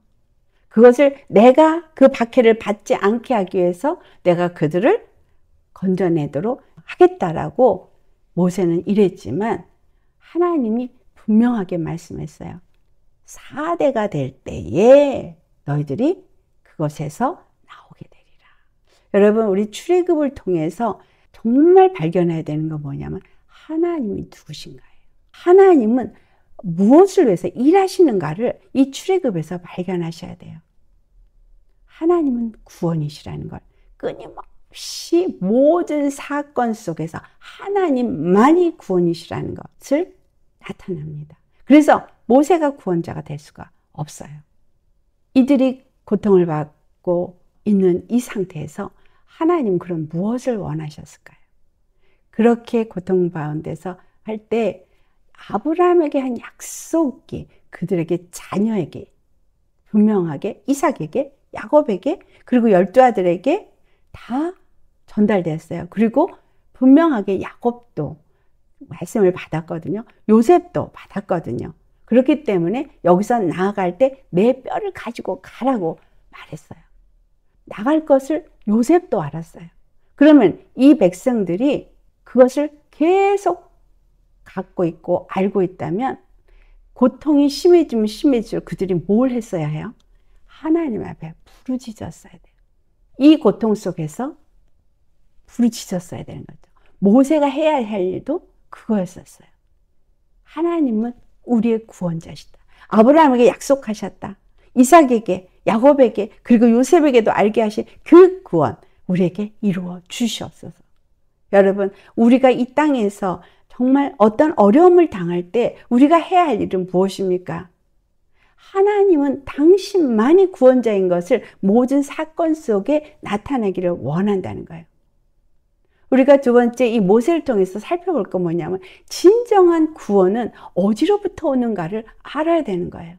그것을 내가 그 박해를 받지 않게 하기 위해서 내가 그들을 건져내도록 하겠다라고 모세는 이랬지만 하나님이 분명하게 말씀했어요. 4대가 될 때에 너희들이 그것에서 나오게 되리라. 여러분, 우리 출애굽을 통해서 정말 발견해야 되는 건 뭐냐면 하나님이 누구신가요? 하나님은 무엇을 위해서 일하시는가를 이 출애굽에서 발견하셔야 돼요. 하나님은 구원이시라는 걸 끊임없이 모든 사건 속에서 하나님만이 구원이시라는 것을 나타납니다. 그래서 모세가 구원자가 될 수가 없어요. 이들이 고통을 받고 있는 이 상태에서 하나님 그럼 무엇을 원하셨을까요? 그렇게 고통 가운데서 할 때 아브라함에게 한 약속이 그들에게 자녀에게 분명하게 이삭에게 야곱에게 그리고 열두 아들에게 다전달되었어요 그리고 분명하게 야곱도 말씀을 받았거든요. 요셉도 받았거든요. 그렇기 때문에 여기서 나아갈 때 내 뼈를 가지고 가라고 말했어요. 나갈 것을 요셉도 알았어요. 그러면 이 백성들이 그것을 계속 갖고 있고 알고 있다면 고통이 심해지면 심해질 그들이 뭘 했어야 해요? 하나님 앞에 부르짖었어야 돼요. 이 고통 속에서 부르짖었어야 되는 거죠. 모세가 해야 할 일도 그거였었어요. 하나님은 우리의 구원자시다. 아브라함에게 약속하셨다. 이삭에게, 야곱에게, 그리고 요셉에게도 알게 하신 그 구원 우리에게 이루어 주시옵소서. 여러분, 우리가 이 땅에서 정말 어떤 어려움을 당할 때 우리가 해야 할 일은 무엇입니까? 하나님은 당신만이 구원자인 것을 모든 사건 속에 나타내기를 원한다는 거예요. 우리가 두 번째 이 모세를 통해서 살펴볼 건 뭐냐면 진정한 구원은 어디로부터 오는가를 알아야 되는 거예요.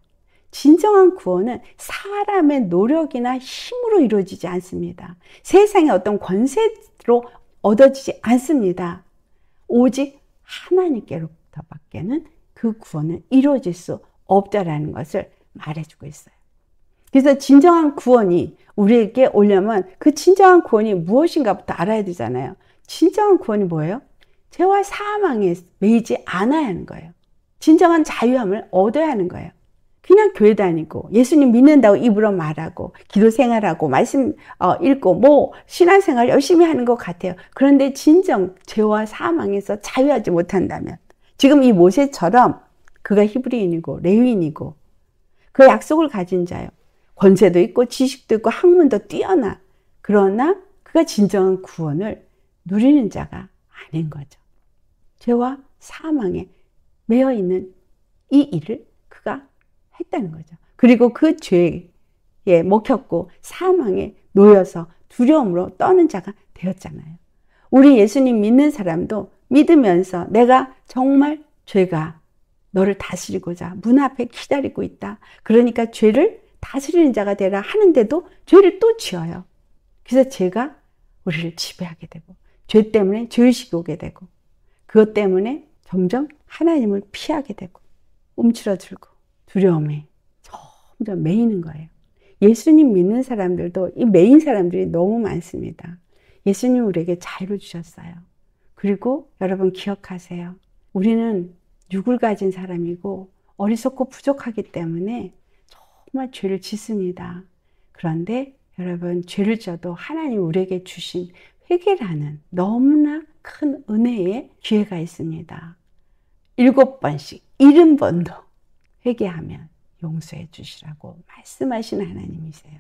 진정한 구원은 사람의 노력이나 힘으로 이루어지지 않습니다. 세상의 어떤 권세로 얻어지지 않습니다. 오직 하나님께로부터밖에는 그 구원은 이루어질 수 없다라는 것을 말해주고 있어요. 그래서 진정한 구원이 우리에게 오려면 그 진정한 구원이 무엇인가부터 알아야 되잖아요. 진정한 구원이 뭐예요? 죄와 사망에 매이지 않아야 하는 거예요. 진정한 자유함을 얻어야 하는 거예요. 그냥 교회 다니고 예수님 믿는다고 입으로 말하고 기도 생활하고 말씀 어, 읽고 뭐 신앙생활 열심히 하는 것 같아요. 그런데 진정 죄와 사망에서 자유하지 못한다면 지금 이 모세처럼 그가 히브리인이고 레위인이고 그 약속을 가진 자요. 권세도 있고 지식도 있고 학문도 뛰어나 그러나 그가 진정한 구원을 누리는 자가 아닌 거죠. 죄와 사망에 매여 있는 이 일을 했다는 거죠. 그리고 그 죄에 먹혔고 사망에 놓여서 두려움으로 떠는 자가 되었잖아요. 우리 예수님 믿는 사람도 믿으면서 내가 정말 죄가 너를 다스리고자 문 앞에 기다리고 있다. 그러니까 죄를 다스리는 자가 되라 하는데도 죄를 또 지어요. 그래서 죄가 우리를 지배하게 되고 죄 때문에 죄의식이 오게 되고 그것 때문에 점점 하나님을 피하게 되고 움츠러들고 두려움에 점점 매이는 거예요. 예수님 믿는 사람들도 이 매인 사람들이 너무 많습니다. 예수님 우리에게 자유를 주셨어요. 그리고 여러분 기억하세요. 우리는 육을 가진 사람이고 어리석고 부족하기 때문에 정말 죄를 짓습니다. 그런데 여러분 죄를 져도 하나님 우리에게 주신 회개라는 너무나 큰 은혜의 기회가 있습니다. 일곱 번씩, 일흔 번도 회개하면 용서해 주시라고 말씀하신 하나님이세요.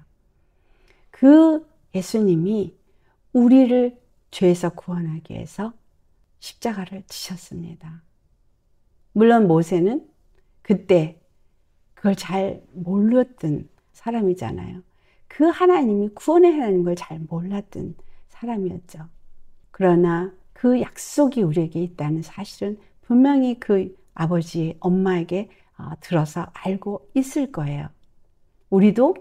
그 예수님이 우리를 죄에서 구원하기 위해서 십자가를 지셨습니다. 물론 모세는 그때 그걸 잘 몰랐던 사람이잖아요. 그 하나님이 구원의 하나님 걸잘 몰랐던 사람이었죠. 그러나 그 약속이 우리에게 있다는 사실은 분명히 그 아버지, 엄마에게 어, 들어서 알고 있을 거예요. 우리도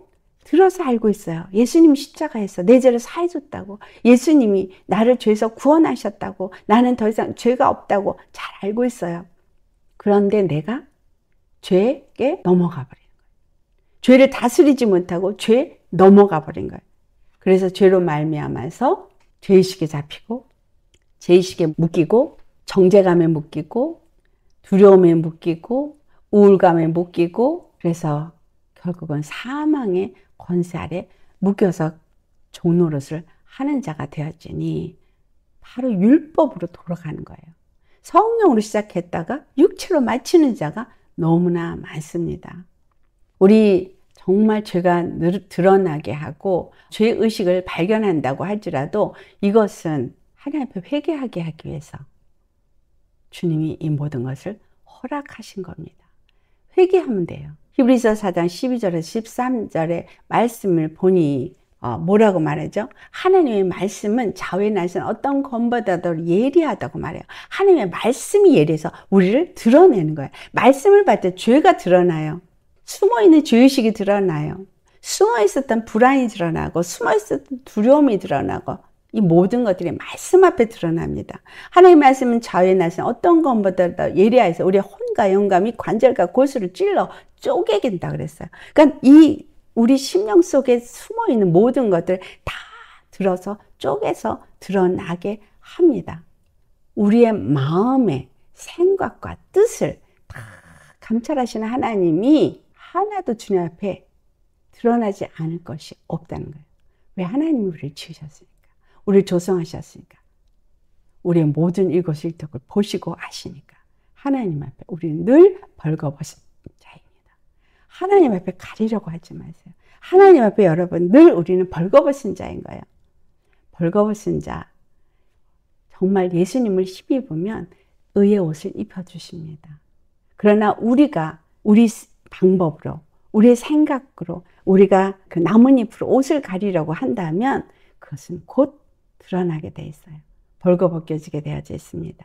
들어서 알고 있어요. 예수님 십자가에서 내 죄를 사해줬다고, 예수님이 나를 죄에서 구원하셨다고, 나는 더 이상 죄가 없다고 잘 알고 있어요. 그런데 내가 죄에 넘어가 버린 거예요. 죄를 다스리지 못하고 죄에 넘어가 버린 거예요. 그래서 죄로 말미암아서 죄의식에 잡히고 죄의식에 묶이고 정죄감에 묶이고 두려움에 묶이고 우울감에 묶이고 그래서 결국은 사망의 권세 아래 묶여서 종노릇을 하는 자가 되었지니 바로 율법으로 돌아가는 거예요. 성령으로 시작했다가 육체로 마치는 자가 너무나 많습니다. 우리 정말 죄가 드러나게 하고 죄 의식을 발견한다고 할지라도 이것은 하나님 앞에 회개하게 하기 위해서 주님이 이 모든 것을 허락하신 겁니다. 회개하면 돼요. 히브리서 4장 1 2절에 13절의 말씀을 보니 어, 뭐라고 말하죠? 하나님의 말씀은 자외나신 어떤 검보다도 예리하다고 말해요. 하나님의 말씀이 예리해서 우리를 드러내는 거예요. 말씀을 받때 죄가 드러나요. 숨어있는 죄의식이 드러나요. 숨어 있었던 불안이 드러나고, 숨어 있었던 두려움이 드러나고, 이 모든 것들이 말씀 앞에 드러납니다. 하나님 말씀은 좌우에 나신 어떤 것보다도 예리하여서 우리의 혼과 영감이 관절과 골수를 찔러 쪼개긴다 그랬어요. 그러니까 이 우리 심령 속에 숨어 있는 모든 것들 다 들어서 쪼개서 드러나게 합니다. 우리의 마음의 생각과 뜻을 다 감찰하시는 하나님이 하나도 주님 앞에 드러나지 않을 것이 없다는 거예요. 왜 하나님 우리를 지으셨어요? 우리를 조성하셨으니까 우리의 모든 일것을덕을 보시고 아시니까 하나님 앞에 우리는 늘 벌거벗은 자입니다. 하나님 앞에 가리려고 하지 마세요. 하나님 앞에 여러분 늘 우리는 벌거벗은 자인 거예요. 벌거벗은 자. 정말 예수님을 힘입으면 의의 옷을 입혀주십니다. 그러나 우리가 우리 방법으로, 우리의 생각으로, 우리가 그 나뭇잎으로 옷을 가리려고 한다면 그것은 곧 드러나게 돼 있어요. 벌거벗겨지게 되어져 있습니다.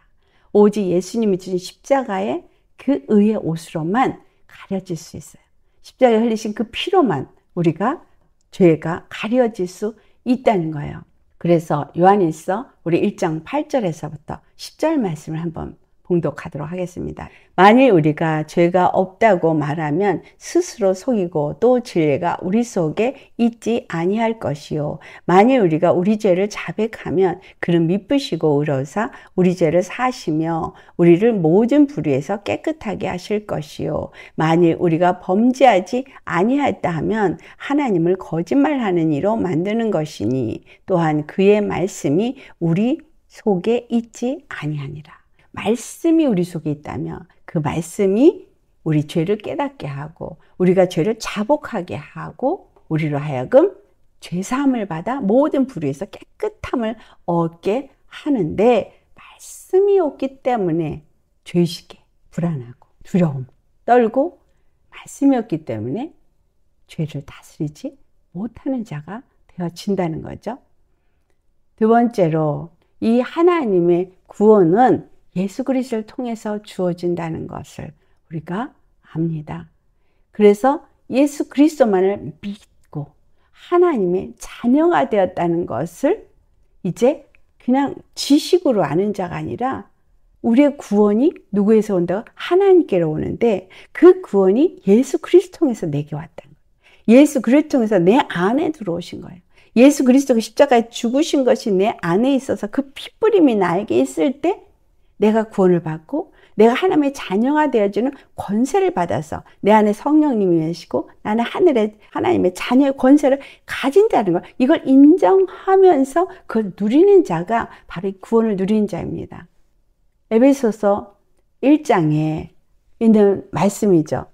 오직 예수님이 주신 십자가의 그 의의 옷으로만 가려질 수 있어요. 십자가에 흘리신 그 피로만 우리가 죄가 가려질 수 있다는 거예요. 그래서 요한일서 우리 1장 8절에서부터 10절 말씀을 한번 봉독하도록 하겠습니다. 만일 우리가 죄가 없다고 말하면 스스로 속이고 또 진리가 우리 속에 있지 아니할 것이요. 만일 우리가 우리 죄를 자백하면 그는 미쁘시고 의로사 우리 죄를 사시며 우리를 모든 불의에서 깨끗하게 하실 것이요. 만일 우리가 범죄하지 아니하다 하면 하나님을 거짓말하는 이로 만드는 것이니 또한 그의 말씀이 우리 속에 있지 아니하니라. 말씀이 우리 속에 있다면 그 말씀이 우리 죄를 깨닫게 하고 우리가 죄를 자복하게 하고 우리로 하여금 죄 사함을 받아 모든 부류에서 깨끗함을 얻게 하는데 말씀이 없기 때문에 죄의식에 불안하고 두려움 떨고 말씀이 없기 때문에 죄를 다스리지 못하는 자가 되어진다는 거죠. 두 번째로 이 하나님의 구원은 예수 그리스도를 통해서 주어진다는 것을 우리가 압니다. 그래서 예수 그리스도만을 믿고 하나님의 자녀가 되었다는 것을 이제 그냥 지식으로 아는 자가 아니라 우리의 구원이 누구에서 온다? 하나님께로 오는데 그 구원이 예수 그리스도 통해서 내게 왔다 예수 그리스도 통해서 내 안에 들어오신 거예요. 예수 그리스도가 십자가에 죽으신 것이 내 안에 있어서 그 피뿌림이 나에게 있을 때 내가 구원을 받고 내가 하나님의 자녀가 되어주는 권세를 받아서 내 안에 성령님이 계시고 나는 하늘의 하나님의 자녀의 권세를 가진다는 걸 이걸 인정하면서 그걸 누리는 자가 바로 이 구원을 누리는 자입니다. 에베소서 1장에 있는 말씀이죠.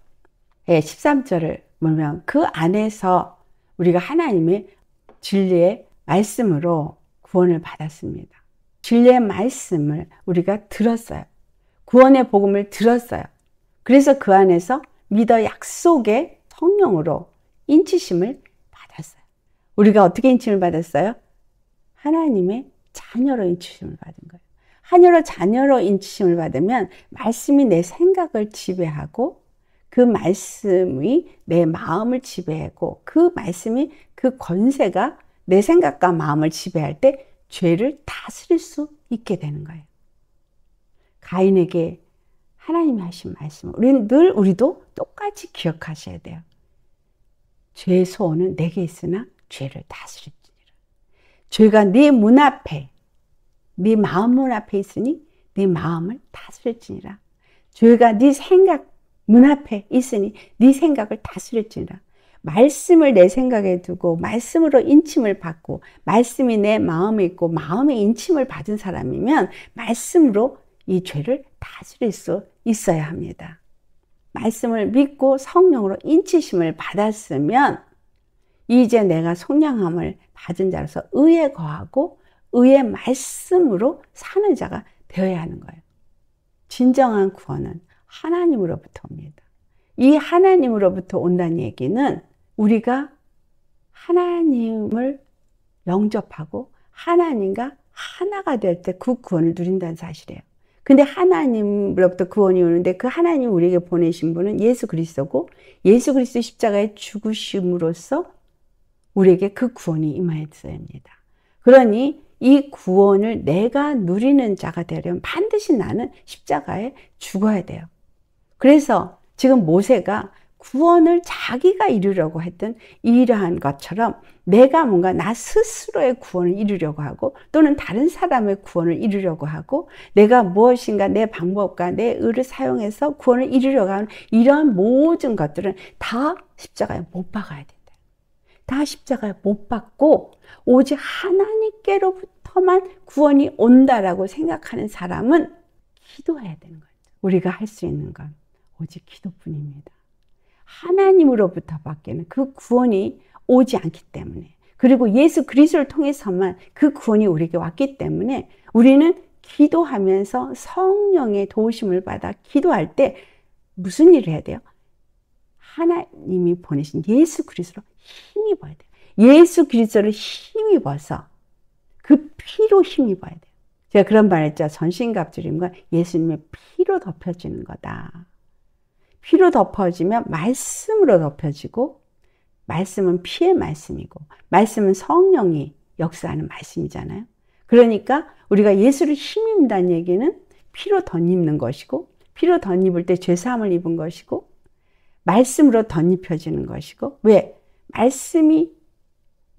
13절을 예, 보면 그 안에서 우리가 하나님의 진리의 말씀으로 구원을 받았습니다. 진리의 말씀을 우리가 들었어요. 구원의 복음을 들었어요. 그래서 그 안에서 믿어 약속의 성령으로 인치심을 받았어요. 우리가 어떻게 인심을 받았어요? 하나님의 자녀로 인치심을 받은 거예요. 하녀로 자녀로 인치심을 받으면 말씀이 내 생각을 지배하고 그 말씀이 내 마음을 지배하고 그 말씀이 그 권세가 내 생각과 마음을 지배할 때 죄를 다스릴 수 있게 되는 거예요. 가인에게 하나님이 하신 말씀 우리는 늘 우리도 똑같이 기억하셔야 돼요. 죄의 소원은 내게 있으나 죄를 다스릴지니라. 죄가 내문 네 앞에 네 마음 문 앞에 있으니 네 마음을 다스릴지니라. 죄가 네 생각 문 앞에 있으니 네 생각을 다스릴지니라. 말씀을 내 생각에 두고 말씀으로 인침을 받고 말씀이 내 마음에 있고 마음에 인침을 받은 사람이면 말씀으로 이 죄를 다스릴 수 있어야 합니다. 말씀을 믿고 성령으로 인치심을 받았으면 이제 내가 속량함을 받은 자로서 의에 거하고 의의 말씀으로 사는 자가 되어야 하는 거예요. 진정한 구원은 하나님으로부터 옵니다. 이 하나님으로부터 온다는 얘기는 우리가 하나님을 영접하고 하나님과 하나가 될 때 그 구원을 누린다는 사실이에요. 근데 하나님으로부터 구원이 오는데 그 하나님 우리에게 보내신 분은 예수 그리스도고 예수 그리스도 십자가의 죽으심으로써 우리에게 그 구원이 임하였어야 합니다. 그러니 이 구원을 내가 누리는 자가 되려면 반드시 나는 십자가에 죽어야 돼요. 그래서 지금 모세가 구원을 자기가 이루려고 했던 이러한 것처럼 내가 뭔가 나 스스로의 구원을 이루려고 하고 또는 다른 사람의 구원을 이루려고 하고 내가 무엇인가 내 방법과 내 의를 사용해서 구원을 이루려고 하는 이러한 모든 것들은 다 십자가에 못 박아야 된다. 다 십자가에 못 박고 오직 하나님께로부터만 구원이 온다라고 생각하는 사람은 기도해야 되는 거죠. 우리가 할 수 있는 건 오직 기도뿐입니다. 하나님으로부터 밖에는 그 구원이 오지 않기 때문에 그리고 예수 그리스도를 통해서만 그 구원이 우리에게 왔기 때문에 우리는 기도하면서 성령의 도우심을 받아 기도할 때 무슨 일을 해야 돼요? 하나님이 보내신 예수 그리스도로 힘입어야 돼요. 예수 그리스도를 힘입어서 그 피로 힘입어야 돼요. 제가 그런 말 했죠. 전신갑주림과 예수님의 피로 덮여지는 거다. 피로 덮어지면 말씀으로 덮여지고 말씀은 피의 말씀이고 말씀은 성령이 역사하는 말씀이잖아요. 그러니까 우리가 예수를 힘입는다는 얘기는 피로 덧입는 것이고 피로 덧입을 때 죄사함을 입은 것이고 말씀으로 덧입혀지는 것이고 왜? 말씀이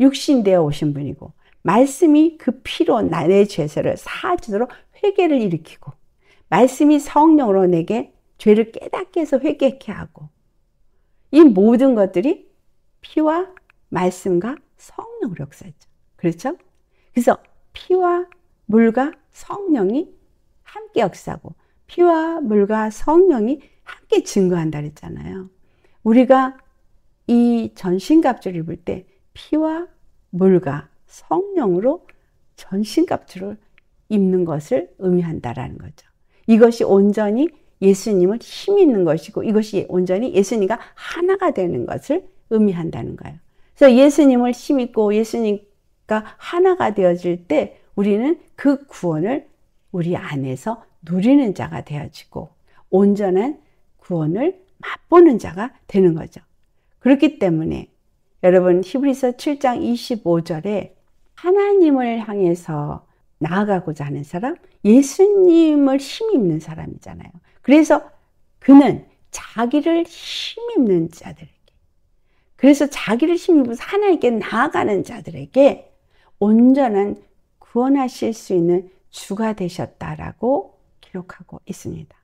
육신되어 오신 분이고 말씀이 그 피로 나의 죄를 사주도록 회개를 일으키고 말씀이 성령으로 내게 죄를 깨닫게 해서 회개케 하고 이 모든 것들이 피와 말씀과 성령으로 역사했죠. 그렇죠? 그래서 피와 물과 성령이 함께 역사하고 피와 물과 성령이 함께 증거한다 그랬잖아요. 우리가 이 전신갑주를 입을 때 피와 물과 성령으로 전신갑주를 입는 것을 의미한다라는 거죠. 이것이 온전히 예수님을 힘 있는 것이고 이것이 온전히 예수님과 하나가 되는 것을 의미한다는 거예요. 그래서 예수님을 힘있고 예수님과 하나가 되어질 때 우리는 그 구원을 우리 안에서 누리는 자가 되어지고 온전한 구원을 맛보는 자가 되는 거죠. 그렇기 때문에 여러분 히브리서 7장 25절에 하나님을 향해서 나아가고자 하는 사람, 예수님을 힘입는 사람이잖아요. 그래서 그는 자기를 힘입는 자들에게 그래서 자기를 힘입어서 하나님께 나아가는 자들에게 온전한 구원하실 수 있는 주가 되셨다라고 기록하고 있습니다.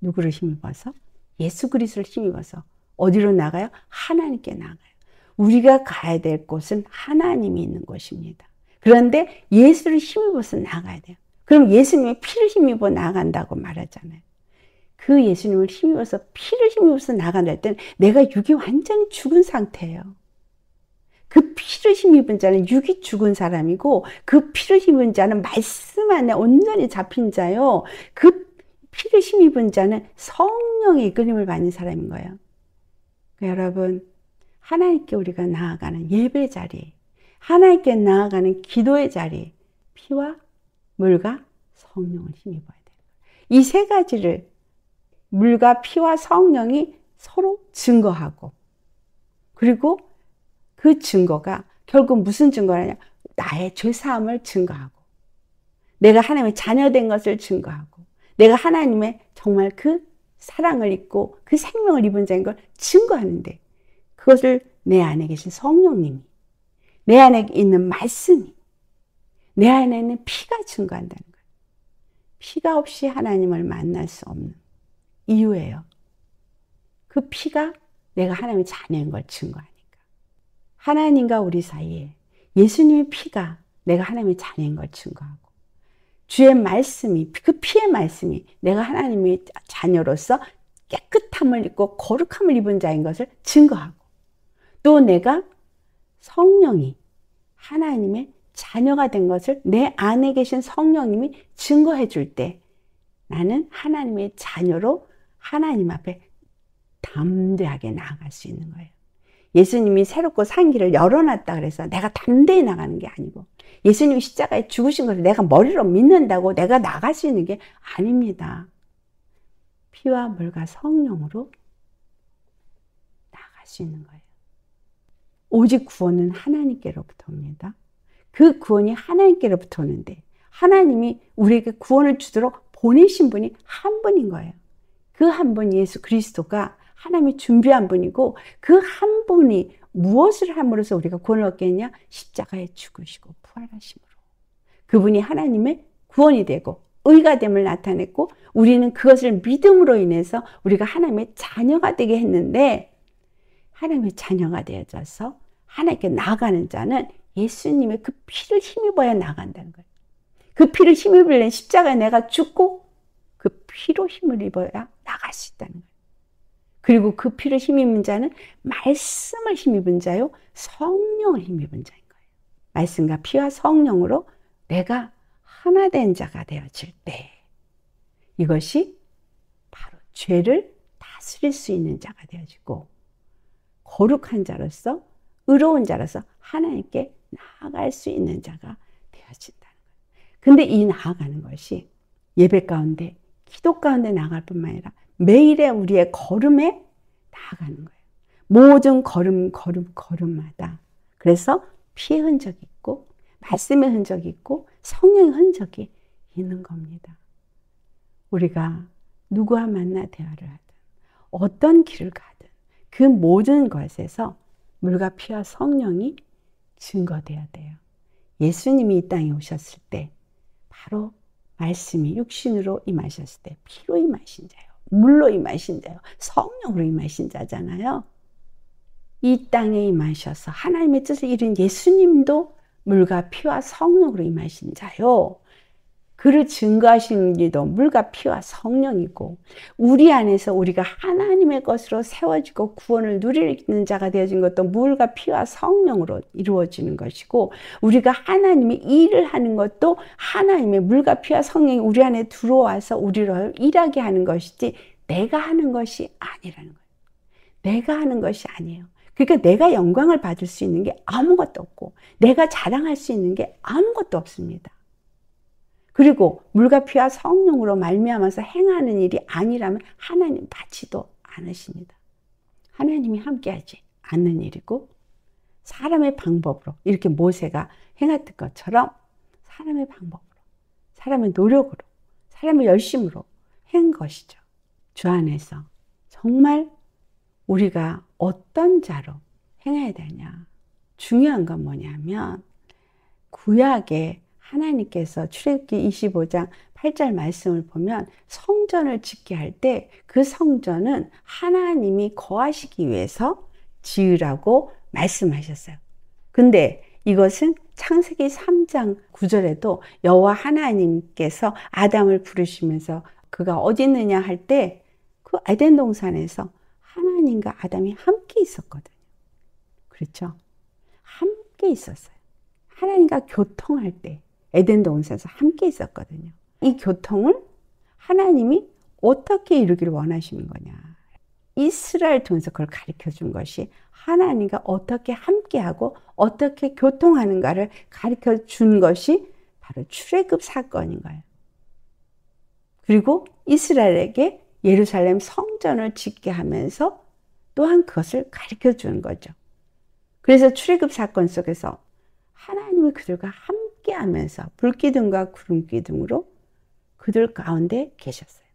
누구를 힘입어서? 예수 그리스를 힘입어서 어디로 나가요? 하나님께 나가요. 우리가 가야 될 곳은 하나님이 있는 곳입니다. 그런데 예수를 힘입어서 나가야 돼요. 그럼 예수님의 피를 힘입어 나간다고 말하잖아요. 그 예수님을 힘입어서 피를 힘입어서 나가낼 땐 내가 육이 완전히 죽은 상태예요. 그 피를 힘입은 자는 육이 죽은 사람이고 그 피를 힘입은 자는 말씀 안에 온전히 잡힌 자요. 그 피를 힘입은 자는 성령의 이끌림을 받는 사람인 거예요. 그러니까 여러분 하나님께 우리가 나아가는 예배 자리, 하나님께 나아가는 기도의 자리, 피와 물과 성령을 힘입어야 돼요. 이 세 가지를 물과 피와 성령이 서로 증거하고 그리고 그 증거가 결국 무슨 증거라냐? 나의 죄사함을 증거하고 내가 하나님의 자녀된 것을 증거하고 내가 하나님의 정말 그 사랑을 입고 그 생명을 입은 자인 걸 증거하는데 그것을 내 안에 계신 성령님이 내 안에 있는 말씀이 내 안에 있는 피가 증거한다는 거예요. 피가 없이 하나님을 만날 수 없는 이유예요. 그 피가 내가 하나님의 자녀인 걸 증거하니까. 하나님과 우리 사이에 예수님의 피가 내가 하나님의 자녀인 걸 증거하고 주의 말씀이 그 피의 말씀이 내가 하나님의 자녀로서 깨끗함을 입고 거룩함을 입은 자인 것을 증거하고 또 내가 성령이 하나님의 자녀가 된 것을 내 안에 계신 성령님이 증거해 줄 때 나는 하나님의 자녀로 하나님 앞에 담대하게 나아갈 수 있는 거예요. 예수님이 새롭고 산 길을 열어놨다 그래서 내가 담대히 나가는 게 아니고 예수님이 십자가에 죽으신 것을 내가 머리로 믿는다고 내가 나갈 수 있는 게 아닙니다. 피와 물과 성령으로 나갈 수 있는 거예요. 오직 구원은 하나님께로부터입니다. 그 구원이 하나님께로부터 오는데 하나님이 우리에게 구원을 주도록 보내신 분이 한 분인 거예요. 그한분 예수 그리스도가 하나님이 준비한 분이고 그 한 분이 무엇을 함으로써 우리가 구원을 얻겠냐? 십자가에 죽으시고 부활하심으로. 그분이 하나님의 구원이 되고 의가 됨을 나타냈고 우리는 그것을 믿음으로 인해서 우리가 하나님의 자녀가 되게 했는데 하나님의 자녀가 되어져서 하나님께 나가는 자는 예수님의 그 피를 힘입어야 나간다는 거예요. 그 피를 힘입을낸 십자가에 내가 죽고 그 피로 힘을 입어야 나갈 수 있다는 거예요. 그리고 그 피로 힘입은 자는 말씀을 힘입은 자요, 성령을 힘입은 자인 거예요. 말씀과 피와 성령으로 내가 하나 된 자가 되어질 때 이것이 바로 죄를 다스릴 수 있는 자가 되어지고 거룩한 자로서 의로운 자로서 하나님께 나아갈 수 있는 자가 되어진다는 거예요. 근데 이 나아가는 것이 예배 가운데 기도 가운데 나갈 뿐만 아니라 매일의 우리의 걸음에 나아가는 거예요. 모든 걸음, 걸음, 걸음마다. 그래서 피의 흔적이 있고, 말씀의 흔적이 있고, 성령의 흔적이 있는 겁니다. 우리가 누구와 만나 대화를 하든, 어떤 길을 가든, 그 모든 것에서 물과 피와 성령이 증거돼야 돼요. 예수님이 이 땅에 오셨을 때, 바로 말씀이 육신으로 임하셨을 때 피로 임하신 자요. 물로 임하신 자요. 성령으로 임하신 자잖아요. 이 땅에 임하셔서 하나님의 뜻을 이룬 예수님도 물과 피와 성령으로 임하신 자요. 그를 증거하신 이도 물과 피와 성령이고 우리 안에서 우리가 하나님의 것으로 세워지고 구원을 누리는 자가 되어진 것도 물과 피와 성령으로 이루어지는 것이고 우리가 하나님의 일을 하는 것도 하나님의 물과 피와 성령이 우리 안에 들어와서 우리를 일하게 하는 것이지 내가 하는 것이 아니라는 거예요. 내가 하는 것이 아니에요. 그러니까 내가 영광을 받을 수 있는 게 아무것도 없고 내가 자랑할 수 있는 게 아무것도 없습니다. 그리고 물과 피와 성령으로 말미암아서 행하는 일이 아니라면 하나님 받지도 않으십니다. 하나님이 함께하지 않는 일이고 사람의 방법으로 이렇게 모세가 행했던 것처럼 사람의 방법으로 사람의 노력으로 사람의 열심으로 한 것이죠. 주 안에서 정말 우리가 어떤 자로 행해야 되냐. 중요한 건 뭐냐면 구약의 하나님께서 출애굽기 25장 8절 말씀을 보면 성전을 짓게 할 때 그 성전은 하나님이 거하시기 위해서 지으라고 말씀하셨어요. 근데 이것은 창세기 3장 9절에도 여호와 하나님께서 아담을 부르시면서 그가 어디 있느냐 할 때 그 에덴 동산에서 하나님과 아담이 함께 있었거든요. 그렇죠? 함께 있었어요. 하나님과 교통할 때 에덴 동산에서 함께 있었거든요. 이 교통을 하나님이 어떻게 이루기를 원하시는 거냐. 이스라엘 통해서 그걸 가르쳐 준 것이 하나님과 어떻게 함께하고 어떻게 교통하는가를 가르쳐 준 것이 바로 출애굽 사건인 거예요. 그리고 이스라엘에게 예루살렘 성전을 짓게 하면서 또한 그것을 가르쳐 주는 거죠. 그래서 출애굽 사건 속에서 하나님이 그들과 함께 함께하면서 불기둥과 구름기둥으로 그들 가운데 계셨어요.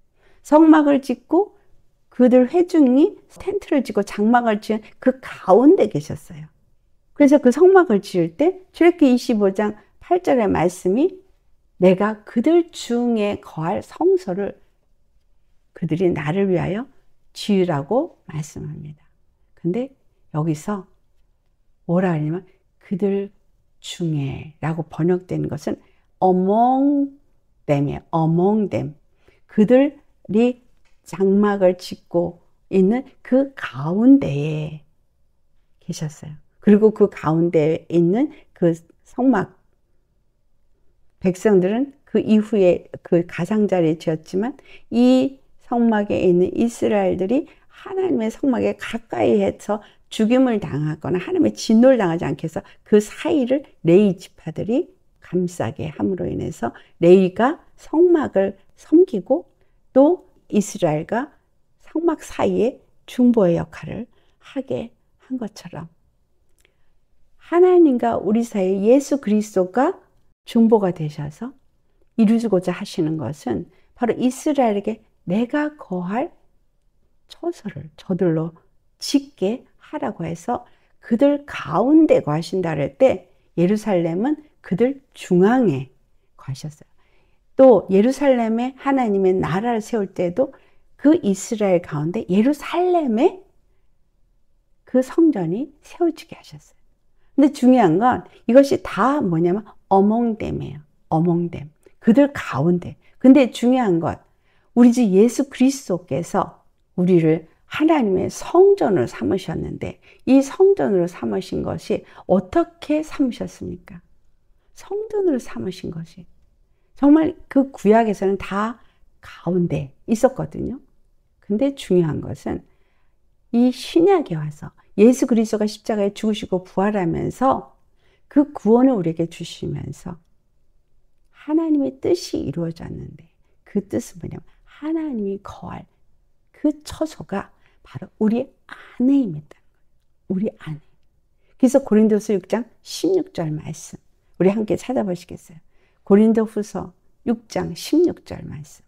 성막을 짓고 그들 회중이 텐트를 짓고 장막을 지은 그 가운데 계셨어요. 그래서 그 성막을 지을 때 출애기 25장 8절의 말씀이 내가 그들 중에 거할 성소를 그들이 나를 위하여 지으라고 말씀합니다. 근데 여기서 뭐라 하냐면 그들 중에라고 번역된 것은 among them이에요. among them. 그들이 장막을 짓고 있는 그 가운데에 계셨어요. 그리고 그 가운데에 있는 그 성막 백성들은 그 이후에 그 가상자리에 지었지만 이 성막에 있는 이스라엘들이 하나님의 성막에 가까이 해서 죽임을 당하거나 하나님의 진노를 당하지 않게 해서 그 사이를 레이 지파들이 감싸게 함으로 인해서 레이가 성막을 섬기고 또 이스라엘과 성막 사이에 중보의 역할을 하게 한 것처럼 하나님과 우리 사이 에 예수 그리스도가 중보가 되셔서 이루고자 하시는 것은 바로 이스라엘에게 내가 거할 처소를 저들로 짓게 하라고 해서 그들 가운데 과신다 할 때 예루살렘은 그들 중앙에 과셨어요. 또 예루살렘에 하나님의 나라를 세울 때도 그 이스라엘 가운데 예루살렘에 그 성전이 세워지게 하셨어요. 근데 중요한 건 이것이 다 뭐냐면 어멍댐이에요. 어멍댐. 그들 가운데. 근데 중요한 건 우리 주 예수 그리스도께서 우리를 하나님의 성전을 삼으셨는데 이 성전으로 삼으신 것이 어떻게 삼으셨습니까? 성전으로 삼으신 것이 정말 그 구약에서는 다 가운데 있었거든요. 근데 중요한 것은 이 신약에 와서 예수 그리스도가 십자가에 죽으시고 부활하면서 그 구원을 우리에게 주시면서 하나님의 뜻이 이루어졌는데 그 뜻은 뭐냐면 하나님이 거할 그 처소가 바로 우리 안에 임했다 우리 안에. 그래서 고린도서 6장 16절 말씀. 우리 함께 찾아보시겠어요? 고린도후서 6장 16절 말씀.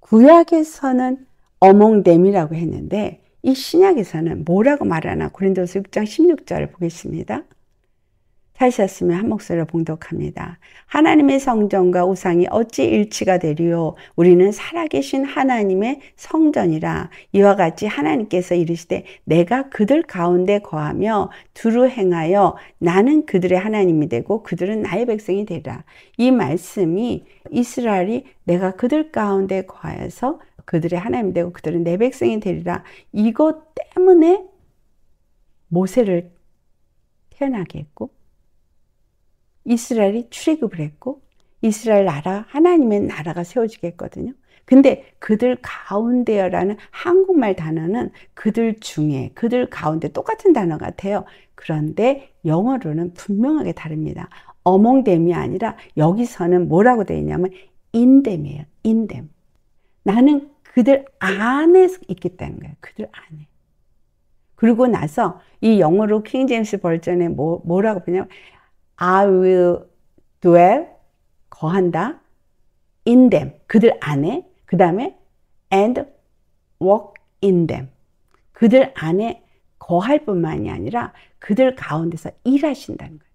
구약에서는 어몽됨이라고 했는데 이 신약에서는 뭐라고 말하나 고린도서 6장 16절을 보겠습니다. 찾으셨으면 한 목소리로 봉독합니다. 하나님의 성전과 우상이 어찌 일치가 되리요? 우리는 살아계신 하나님의 성전이라. 이와 같이 하나님께서 이르시되 내가 그들 가운데 거하며 두루 행하여 나는 그들의 하나님이 되고 그들은 나의 백성이 되라. 이 말씀이 이스라엘이 내가 그들 가운데 거하여서 그들의 하나님 되고 그들은 내 백성이 되리라. 이것 때문에 모세를 태어나게 했고 이스라엘이 출애굽을 했고 이스라엘 나라 하나님의 나라가 세워지겠거든요. 근데 그들 가운데라는 한국말 단어는 그들 중에 그들 가운데 똑같은 단어 같아요. 그런데 영어로는 분명하게 다릅니다. 어몽댐이 아니라 여기서는 뭐라고 되어 있냐면 인댐이에요. 인댐. 나는 그들 안에 있겠다는 거예요. 그들 안에. 그리고 나서 이 영어로 킹제임스 버전에 뭐, 뭐라고 보냐 I will dwell 거한다 in them 그들 안에 그 다음에 and walk in them 그들 안에 거할 뿐만이 아니라 그들 가운데서 일하신다는 거예요.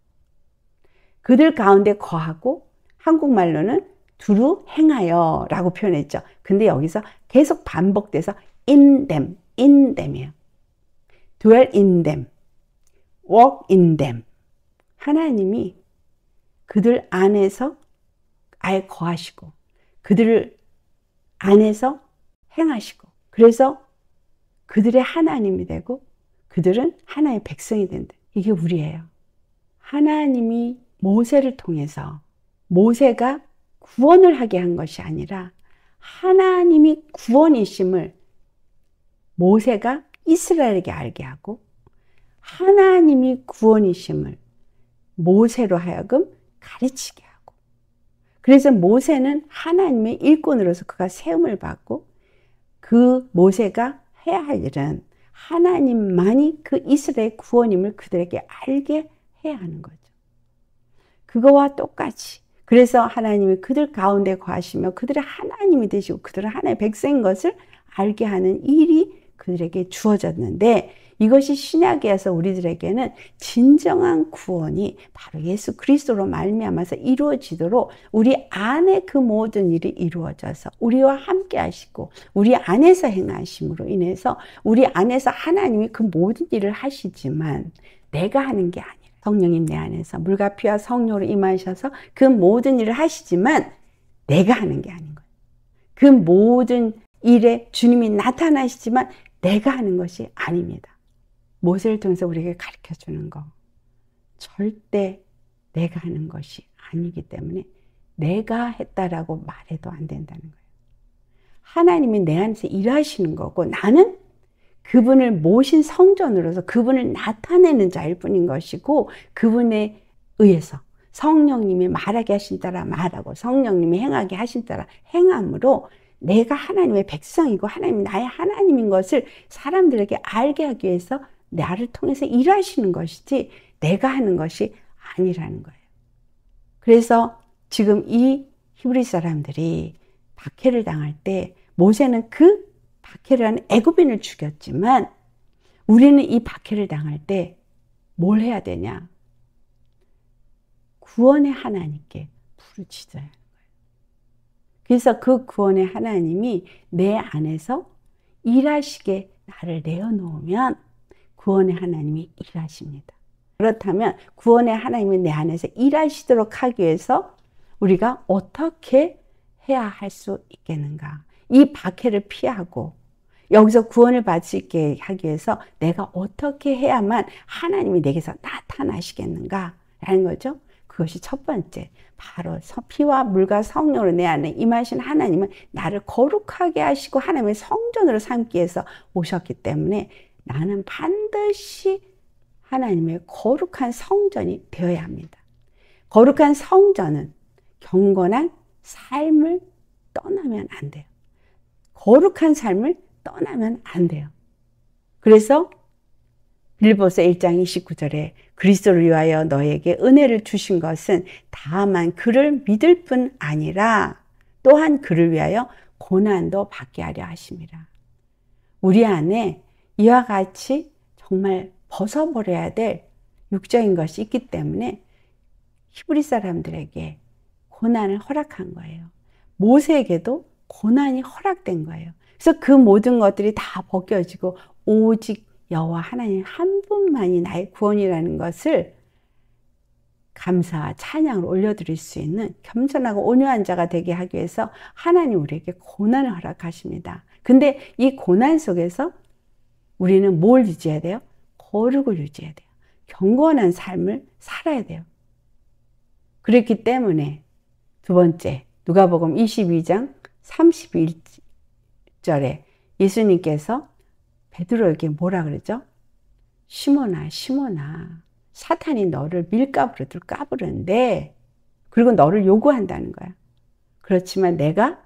그들 가운데 거하고 한국말로는 두루 행하여 라고 표현했죠. 근데 여기서 계속 반복돼서 in them, in them이에요. dwell in them, walk in them. 하나님이 그들 안에서 아예 거하시고 그들을 안에서 행하시고 그래서 그들의 하나님이 되고 그들은 하나의 백성이 된다. 이게 우리예요. 하나님이 모세를 통해서 모세가 구원을 하게 한 것이 아니라 하나님이 구원이심을 모세가 이스라엘에게 알게 하고 하나님이 구원이심을 모세로 하여금 가르치게 하고 그래서 모세는 하나님의 일꾼으로서 그가 세움을 받고 그 모세가 해야 할 일은 하나님만이 그 이스라엘 구원임을 그들에게 알게 해야 하는 거죠. 그거와 똑같이 그래서 하나님이 그들 가운데 거하시며 그들의 하나님이 되시고 그들은 하나의 백성인 것을 알게 하는 일이 그들에게 주어졌는데 이것이 신약에서 우리들에게는 진정한 구원이 바로 예수 그리스도로 말미암아서 이루어지도록 우리 안에 그 모든 일이 이루어져서 우리와 함께 하시고 우리 안에서 행하심으로 인해서 우리 안에서 하나님이 그 모든 일을 하시지만 내가 하는 게 아니라 성령님 내 안에서 물과 피와 성령로 임하셔서 그 모든 일을 하시지만 내가 하는 게 아닌 거예요. 그 모든 일에 주님이 나타나시지만 내가 하는 것이 아닙니다. 모세를 통해서 우리에게 가르쳐 주는 거. 절대 내가 하는 것이 아니기 때문에 내가 했다라고 말해도 안 된다는 거예요. 하나님이 내 안에서 일하시는 거고 나는 그분을 모신 성전으로서 그분을 나타내는 자일 뿐인 것이고 그분에 의해서 성령님이 말하게 하신 따라 말하고 성령님이 행하게 하신 따라 행함으로 내가 하나님의 백성이고 하나님 나의 하나님인 것을 사람들에게 알게 하기 위해서 나를 통해서 일하시는 것이지 내가 하는 것이 아니라는 거예요. 그래서 지금 이 히브리 사람들이 박해를 당할 때 모세는 그 박해를 하는 애굽인을 죽였지만 우리는 이 박해를 당할 때 뭘 해야 되냐? 구원의 하나님께 부르짖어야 하는 거예요. 그래서 그 구원의 하나님이 내 안에서 일하시게 나를 내어놓으면 구원의 하나님이 일하십니다. 그렇다면 구원의 하나님이 내 안에서 일하시도록 하기 위해서 우리가 어떻게 해야 할 수 있겠는가? 이 박해를 피하고 여기서 구원을 받게 하기 위해서 내가 어떻게 해야만 하나님이 내게서 나타나시겠는가? 라는 거죠. 그것이 첫 번째. 바로 피와 물과 성령으로 내 안에 임하신 하나님은 나를 거룩하게 하시고 하나님의 성전으로 삼기 위해서 오셨기 때문에 나는 반드시 하나님의 거룩한 성전이 되어야 합니다. 거룩한 성전은 경건한 삶을 떠나면 안 돼요. 거룩한 삶을 떠나면 안 돼요. 그래서 빌보서 1장 29절에 그리스도를 위하여 너에게 은혜를 주신 것은 다만 그를 믿을 뿐 아니라 또한 그를 위하여 고난도 받게 하려 하심이라. 우리 안에 이와 같이 정말 벗어버려야 될 육적인 것이 있기 때문에 히브리 사람들에게 고난을 허락한 거예요. 모세에게도 고난이 허락된 거예요. 그래서 그 모든 것들이 다 벗겨지고 오직 여호와 하나님 한 분만이 나의 구원이라는 것을 감사와 찬양을 올려드릴 수 있는 겸손하고 온유한 자가 되게 하기 위해서 하나님 우리에게 고난을 허락하십니다. 근데 이 고난 속에서 우리는 뭘 유지해야 돼요? 거룩을 유지해야 돼요. 경건한 삶을 살아야 돼요. 그렇기 때문에 두 번째 누가복음 22장 31절에 예수님께서 베드로에게 뭐라 그러죠? 시몬아 시몬아 사탄이 너를 밀가부로 까부는데 그리고 너를 요구한다는 거야. 그렇지만 내가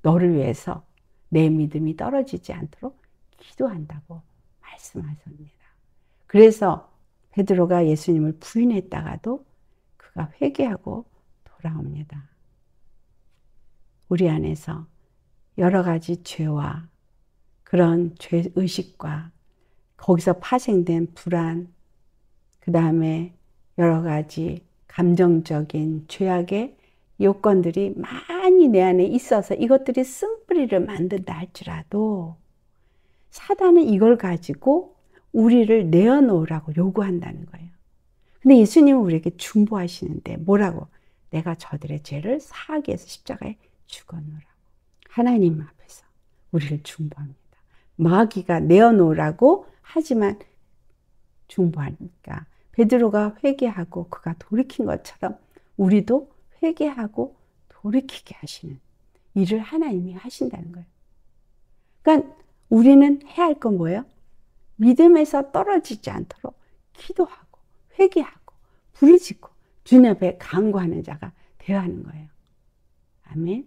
너를 위해서 내 믿음이 떨어지지 않도록 기도한다고 말씀하십니다. 그래서 베드로가 예수님을 부인했다가도 그가 회개하고 돌아옵니다. 우리 안에서 여러 가지 죄와 그런 죄 의식과 거기서 파생된 불안, 그 다음에 여러 가지 감정적인 죄악의 요건들이 많이 내 안에 있어서 이것들이 쓴뿌리를 만든다 할지라도 사단은 이걸 가지고 우리를 내어놓으라고 요구한다는 거예요. 근데 예수님은 우리에게 중보하시는데 뭐라고? 내가 저들의 죄를 사하기 해서 십자가에 죽어놓으라고. 하나님 앞에서 우리를 중보합니다. 마귀가 내어놓으라고 하지만 중보하니까 베드로가 회개하고 그가 돌이킨 것처럼 우리도 회개하고 돌이키게 하시는 일을 하나님이 하신다는 거예요. 그러니까 우리는 해야 할 건 뭐예요? 믿음에서 떨어지지 않도록 기도하고 회개하고 부르짖고 주님 앞에 간구하는 자가 되어야 하는 거예요. 아멘.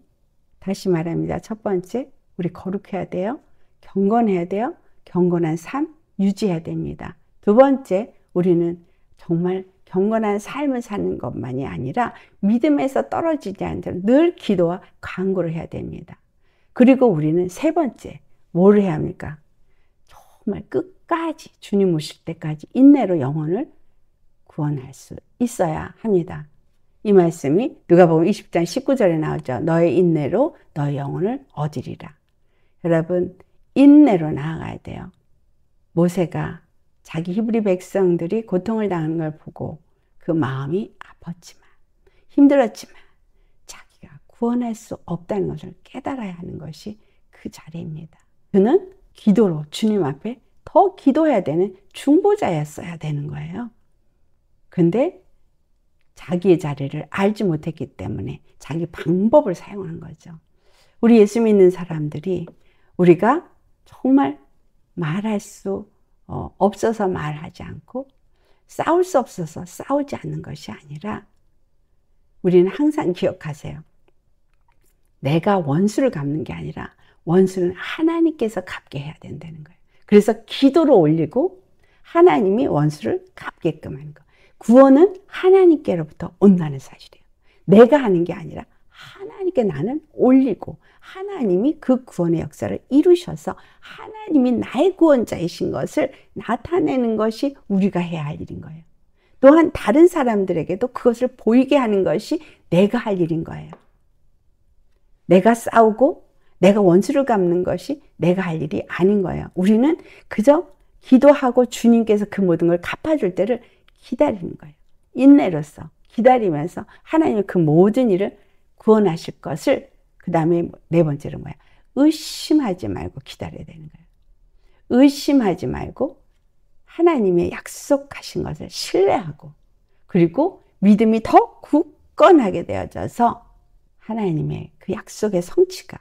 다시 말합니다. 첫 번째, 우리 거룩해야 돼요. 경건해야 돼요. 경건한 삶 유지해야 됩니다. 두 번째, 우리는 정말 경건한 삶을 사는 것만이 아니라 믿음에서 떨어지지 않도록 늘 기도와 간구를 해야 됩니다. 그리고 우리는 세 번째, 뭘 해야 합니까? 정말 끝까지 주님 오실 때까지 인내로 영혼을 구원할 수 있어야 합니다. 이 말씀이 누가복음 20장 19절에 나오죠. 너의 인내로 너의 영혼을 얻으리라. 여러분 인내로 나아가야 돼요. 모세가 자기 히브리 백성들이 고통을 당하는 걸 보고 그 마음이 아팠지만 힘들었지만 자기가 구원할 수 없다는 것을 깨달아야 하는 것이 그 자리입니다. 그는 기도로 주님 앞에 더 기도해야 되는 중보자였어야 되는 거예요. 근데 자기의 자리를 알지 못했기 때문에 자기 방법을 사용한 거죠. 우리 예수 믿는 사람들이 우리가 정말 말할 수 어, 없어서 말하지 않고 싸울 수 없어서 싸우지 않는 것이 아니라 우리는 항상 기억하세요. 내가 원수를 갚는 게 아니라 원수는 하나님께서 갚게 해야 된다는 거예요. 그래서 기도를 올리고 하나님이 원수를 갚게끔 하는 거. 구원은 하나님께로부터 온다는 사실이에요. 내가 하는 게 아니라 하나님께 나는 올리고 하나님이 그 구원의 역사를 이루셔서 하나님이 나의 구원자이신 것을 나타내는 것이 우리가 해야 할 일인 거예요. 또한 다른 사람들에게도 그것을 보이게 하는 것이 내가 할 일인 거예요. 내가 싸우고 내가 원수를 갚는 것이 내가 할 일이 아닌 거예요. 우리는 그저 기도하고 주님께서 그 모든 걸 갚아줄 때를 기다리는 거예요. 인내로서 기다리면서 하나님의 그 모든 일을 구원하실 것을 그 다음에 네 번째로 뭐야? 의심하지 말고 기다려야 되는 거예요. 의심하지 말고 하나님의 약속하신 것을 신뢰하고 그리고 믿음이 더 굳건하게 되어져서 하나님의 그 약속의 성취가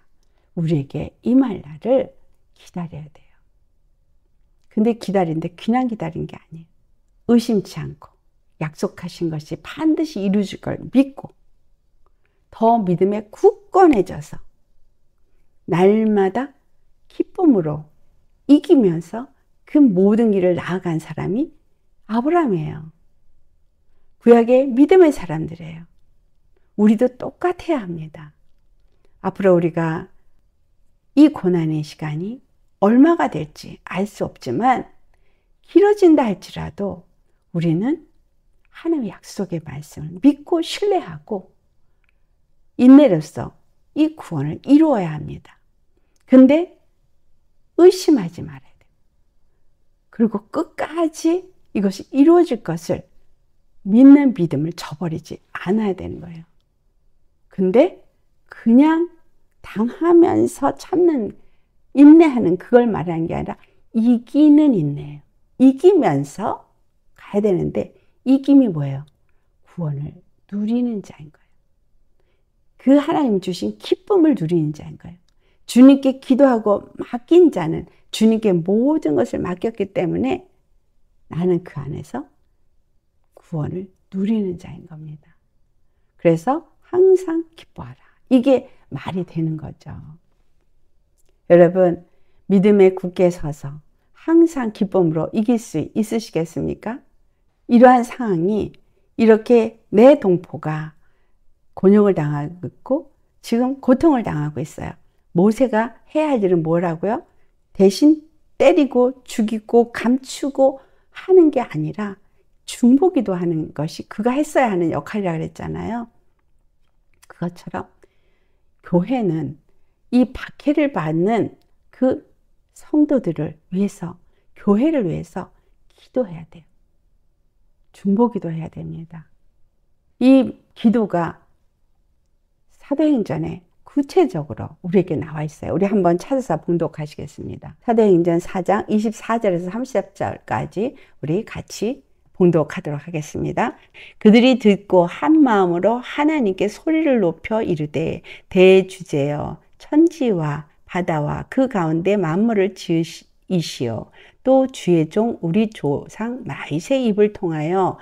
우리에게 임할 날을 기다려야 돼요. 근데 기다린데 그냥 기다린 게 아니에요. 의심치 않고 약속하신 것이 반드시 이루어질 걸 믿고 더 믿음에 굳건해져서 날마다 기쁨으로 이기면서 그 모든 길을 나아간 사람이 아브라함이에요. 구약의 믿음의 사람들이에요. 우리도 똑같아야 합니다. 앞으로 우리가 이 고난의 시간이 얼마가 될지 알 수 없지만 길어진다 할지라도 우리는 하나님의 약속의 말씀을 믿고 신뢰하고 인내로서 이 구원을 이루어야 합니다. 근데 의심하지 말아야 돼요. 그리고 끝까지 이것이 이루어질 것을 믿는 믿음을 저버리지 않아야 되는 거예요. 근데 그냥 당하면서 참는 인내하는 그걸 말하는 게 아니라 이기는 인내예요. 이기면서 가야 되는데 이김이 뭐예요? 구원을 누리는 자인 거예요. 그 하나님 주신 기쁨을 누리는 자인 거예요. 주님께 기도하고 맡긴 자는 주님께 모든 것을 맡겼기 때문에 나는 그 안에서 구원을 누리는 자인 겁니다. 그래서 항상 기뻐하라. 이게 말이 되는 거죠. 여러분, 믿음의 굳게 서서 항상 기쁨으로 이길 수 있으시겠습니까? 이러한 상황이 이렇게 내 동포가 곤욕을 당하고 있고 지금 고통을 당하고 있어요. 모세가 해야 할 일은 뭐라고요? 대신 때리고 죽이고 감추고 하는 게 아니라 중보기도 하는 것이 그가 했어야 하는 역할이라 그랬잖아요. 그것처럼 교회는 이 박해를 받는 그 성도들을 위해서, 교회를 위해서 기도해야 돼요. 중보기도 해야 됩니다. 이 기도가 사도행전에 구체적으로 우리에게 나와 있어요. 우리 한번 찾아서 봉독하시겠습니다. 사도행전 4장 24절에서 30절까지 우리 같이 봉독하도록 하겠습니다. 그들이 듣고 한 마음으로 하나님께 소리를 높여 이르되 대주제여 천지와 바다와 그 가운데 만물을 지으시오 또 주의 종 우리 조상 마이세 입을 통하여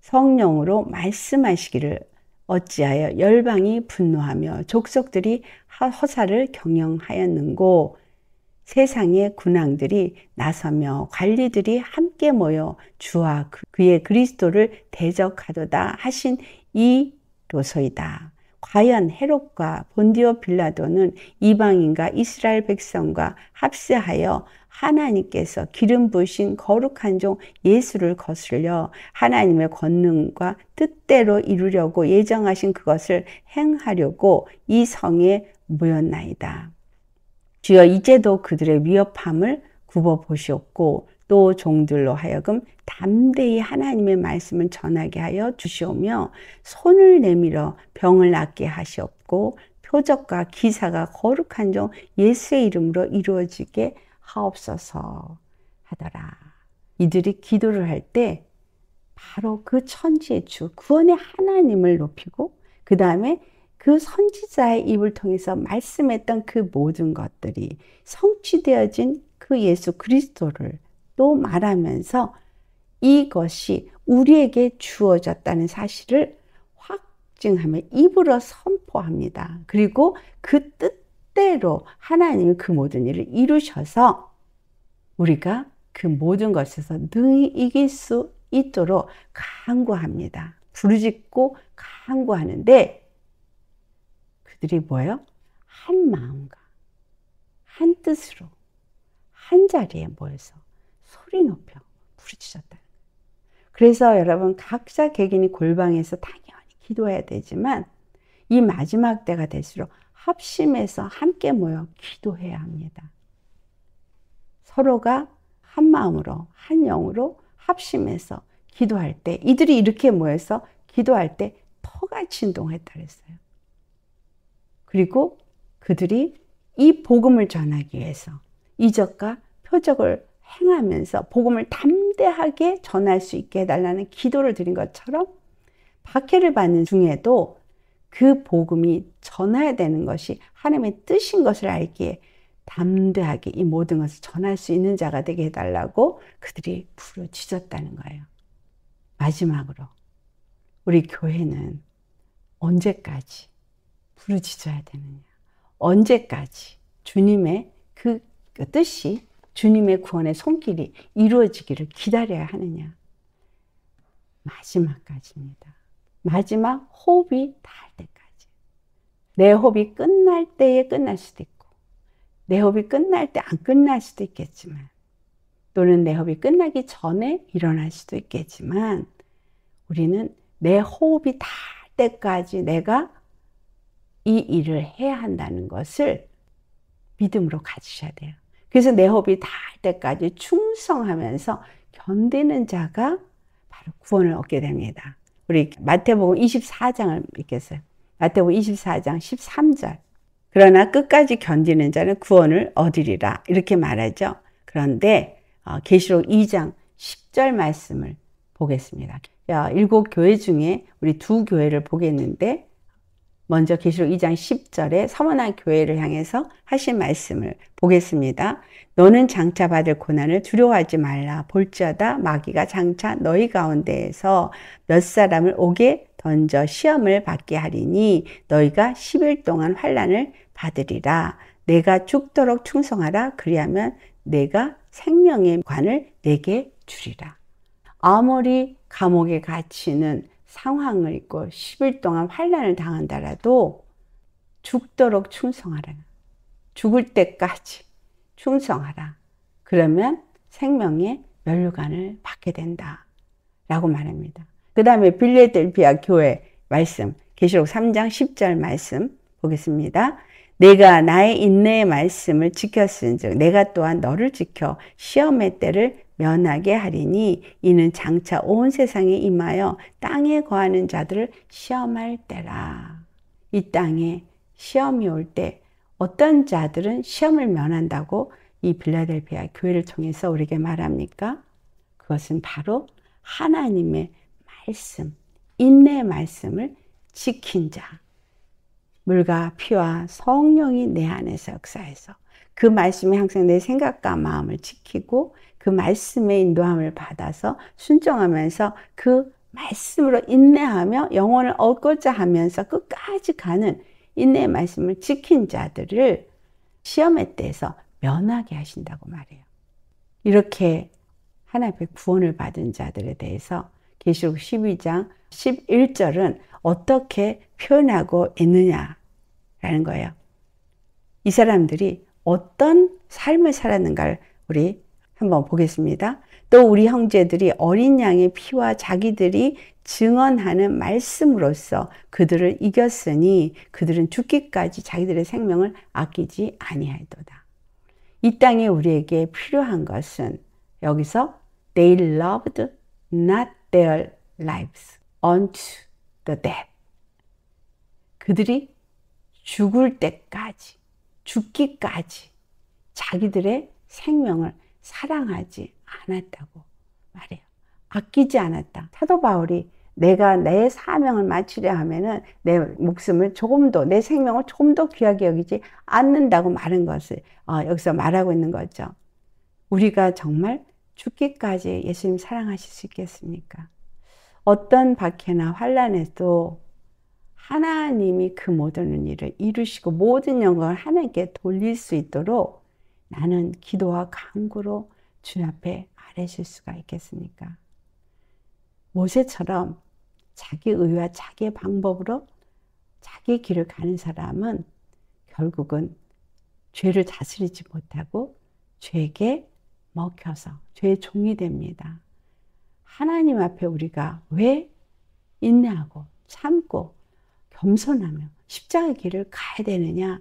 성령으로 말씀하시기를 어찌하여 열방이 분노하며 족속들이 허사를 경영하였는고 세상의 군왕들이 나서며 관리들이 함께 모여 주와 그, 그의 그리스도를 대적하도다 하신 이 로소이다. 과연 헤롯과 본디오 빌라도는 이방인과 이스라엘 백성과 합세하여 하나님께서 기름 부신 거룩한 종 예수를 거슬려 하나님의 권능과 뜻대로 이루려고 예정하신 그것을 행하려고 이 성에 모였나이다. 주여 이제도 그들의 위협함을 굽어 보시옵고 또 종들로 하여금 담대히 하나님의 말씀을 전하게 하여 주시오며 손을 내밀어 병을 낫게 하시옵고 표적과 기사가 거룩한 종 예수의 이름으로 이루어지게 하옵소서 하더라. 이들이 기도를 할 때 바로 그 천지의 주 구원의 하나님을 높이고 그 다음에 그 선지자의 입을 통해서 말씀했던 그 모든 것들이 성취되어진 그 예수 그리스도를 또 말하면서 이것이 우리에게 주어졌다는 사실을 확증하며 입으로 선포합니다. 그리고 그 뜻대로 하나님이 그 모든 일을 이루셔서 우리가 그 모든 것에서 능히 이길 수 있도록 강구합니다. 부르짖고 강구하는데 그들이 뭐예요? 한 마음과 한 뜻으로 한 자리에 모여서 소리 높여 부르짖었다. 그래서 여러분 각자 개인이 골방에서 당연히 기도해야 되지만 이 마지막 때가 될수록 합심해서 함께 모여 기도해야 합니다. 서로가 한 마음으로 한 영으로 합심해서 기도할 때 이들이 이렇게 모여서 기도할 때 터가 진동했다 그랬어요. 그리고 그들이 이 복음을 전하기 위해서 이적과 표적을 행하면서 복음을 담대하게 전할 수 있게 해달라는 기도를 드린 것처럼 박해를 받는 중에도 그 복음이 전해야 되는 것이 하나님의 뜻인 것을 알기에 담대하게 이 모든 것을 전할 수 있는 자가 되게 해달라고 그들이 부르짖었다는 거예요. 마지막으로 우리 교회는 언제까지 부르짖어야 되느냐? 언제까지 주님의 그 뜻이 주님의 구원의 손길이 이루어지기를 기다려야 하느냐? 마지막까지입니다. 마지막 호흡이 닿을 때까지. 내 호흡이 끝날 때에 끝날 수도 있고, 내 호흡이 끝날 때 안 끝날 수도 있겠지만, 또는 내 호흡이 끝나기 전에 일어날 수도 있겠지만, 우리는 내 호흡이 닿을 때까지 내가 이 일을 해야 한다는 것을 믿음으로 가지셔야 돼요. 그래서 내 호흡이 닿을 때까지 충성하면서 견디는 자가 바로 구원을 얻게 됩니다. 우리 마태복음 24장을 읽겠어요. 마태복음 24장 13절. 그러나 끝까지 견디는 자는 구원을 얻으리라. 이렇게 말하죠. 그런데 어, 계시록 2장 10절 말씀을 보겠습니다. 일곱 교회 중에 우리 두 교회를 보겠는데 먼저 계시록 2장 10절에 서원한 교회를 향해서 하신 말씀을 보겠습니다. 너는 장차 받을 고난을 두려워하지 말라. 볼지어다 마귀가 장차 너희 가운데에서 몇 사람을 옥에 던져 시험을 받게 하리니 너희가 10일 동안 환란을 받으리라. 내가 죽도록 충성하라. 그리하면 내가 생명의 관을 내게 주리라. 아무리 감옥에 갇히는 상황을 있고 10일 동안 환란을 당한다라도 죽도록 충성하라. 죽을 때까지 충성하라. 그러면 생명의 멸류관을 받게 된다. 라고 말합니다. 그 다음에 빌레델피아 교회 말씀, 계시록 3장 10절 말씀 보겠습니다. 내가 나의 인내의 말씀을 지켰은 즉, 내가 또한 너를 지켜 시험의 때를 면하게 하리니 이는 장차 온 세상에 임하여 땅에 거하는 자들을 시험할 때라. 이 땅에 시험이 올 때 어떤 자들은 시험을 면한다고 이 빌라델피아 교회를 통해서 우리에게 말합니까? 그것은 바로 하나님의 말씀, 인내 말씀을 지킨 자. 물과 피와 성령이 내 안에서 역사해서 그 말씀이 항상 내 생각과 마음을 지키고 그 말씀의 인도함을 받아서 순종하면서 그 말씀으로 인내하며 영혼을 얻고자 하면서 끝까지 가는 인내의 말씀을 지킨 자들을 시험에대해서 면하게 하신다고 말해요. 이렇게 하나님의 구원을 받은 자들에 대해서 계시록 12장 11절은 어떻게 표현하고 있느냐라는 거예요. 이 사람들이 어떤 삶을 살았는가를 우리 한번 보겠습니다. 또 우리 형제들이 어린 양의 피와 자기들이 증언하는 말씀으로써 그들을 이겼으니 그들은 죽기까지 자기들의 생명을 아끼지 아니하도다. 이 땅에 우리에게 필요한 것은 여기서 they loved not their lives unto the death. 그들이 죽을 때까지 죽기까지 자기들의 생명을 사랑하지 않았다고 말해요. 아끼지 않았다. 사도 바울이 내가 내 사명을 마치려 하면은 내 목숨을 조금 더, 내 생명을 조금 더 귀하게 여기지 않는다고 말한 것을 어, 여기서 말하고 있는 거죠. 우리가 정말 죽기까지 예수님 사랑하실 수 있겠습니까? 어떤 박해나 환란에도 하나님이 그 모든 일을 이루시고 모든 영광을 하나님께 돌릴 수 있도록 나는 기도와 간구로 주 앞에 아뢰실 수가 있겠습니까? 모세처럼 자기 의와 자기의 방법으로 자기 길을 가는 사람은 결국은 죄를 다스리지 못하고 죄에게 먹혀서 죄의 종이 됩니다. 하나님 앞에 우리가 왜 인내하고 참고 겸손하며 십자가의 길을 가야 되느냐?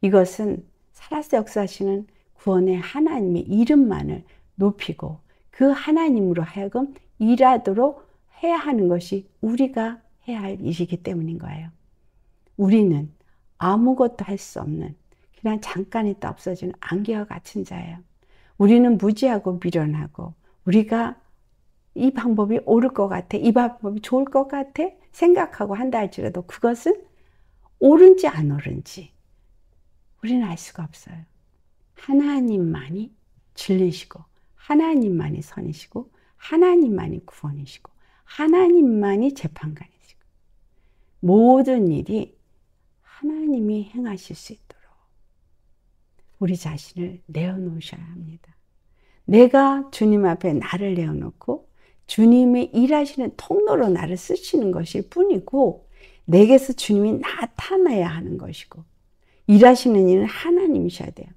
이것은 살아서 역사하시는 구원의 하나님의 이름만을 높이고 그 하나님으로 하여금 일하도록 해야 하는 것이 우리가 해야 할 일이기 때문인 거예요. 우리는 아무것도 할 수 없는 그냥 잠깐 있다 없어지는 안개와 같은 자예요. 우리는 무지하고 미련하고 우리가 이 방법이 옳을 것 같아. 이 방법이 좋을 것 같아. 생각하고 한다 할지라도 그것은 옳은지 안 옳은지 우리는 알 수가 없어요. 하나님만이 진리시고 하나님만이 선이시고 하나님만이 구원이시고 하나님만이 재판관이시고 모든 일이 하나님이 행하실 수 있도록 우리 자신을 내어놓으셔야 합니다. 내가 주님 앞에 나를 내어놓고 주님이 일하시는 통로로 나를 쓰시는 것일 뿐이고 내게서 주님이 나타나야 하는 것이고 일하시는 이는 하나님이셔야 돼요.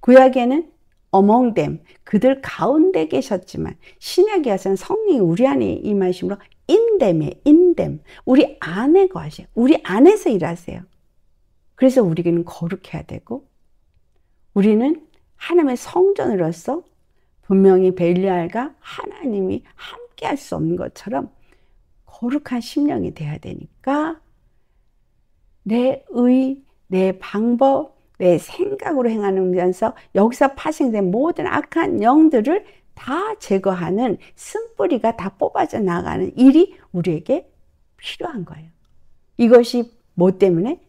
구약에는 어멍댐 그들 가운데 계셨지만 신약에 와서는 성령이 우리 안에 임하심으로 인댐에 인댐 우리 안에 거하세요. 우리 안에서 일하세요. 그래서 우리는 거룩해야 되고 우리는 하나님의 성전으로서 분명히 벨리알과 하나님이 함께 할수 없는 것처럼 거룩한 심령이 돼야 되니까 내 의, 내 방법, 내 생각으로 행하면서 는 여기서 파생된 모든 악한 영들을 다 제거하는 쓴뿌리가 다 뽑아져 나가는 일이 우리에게 필요한 거예요. 이것이 뭐 때문에?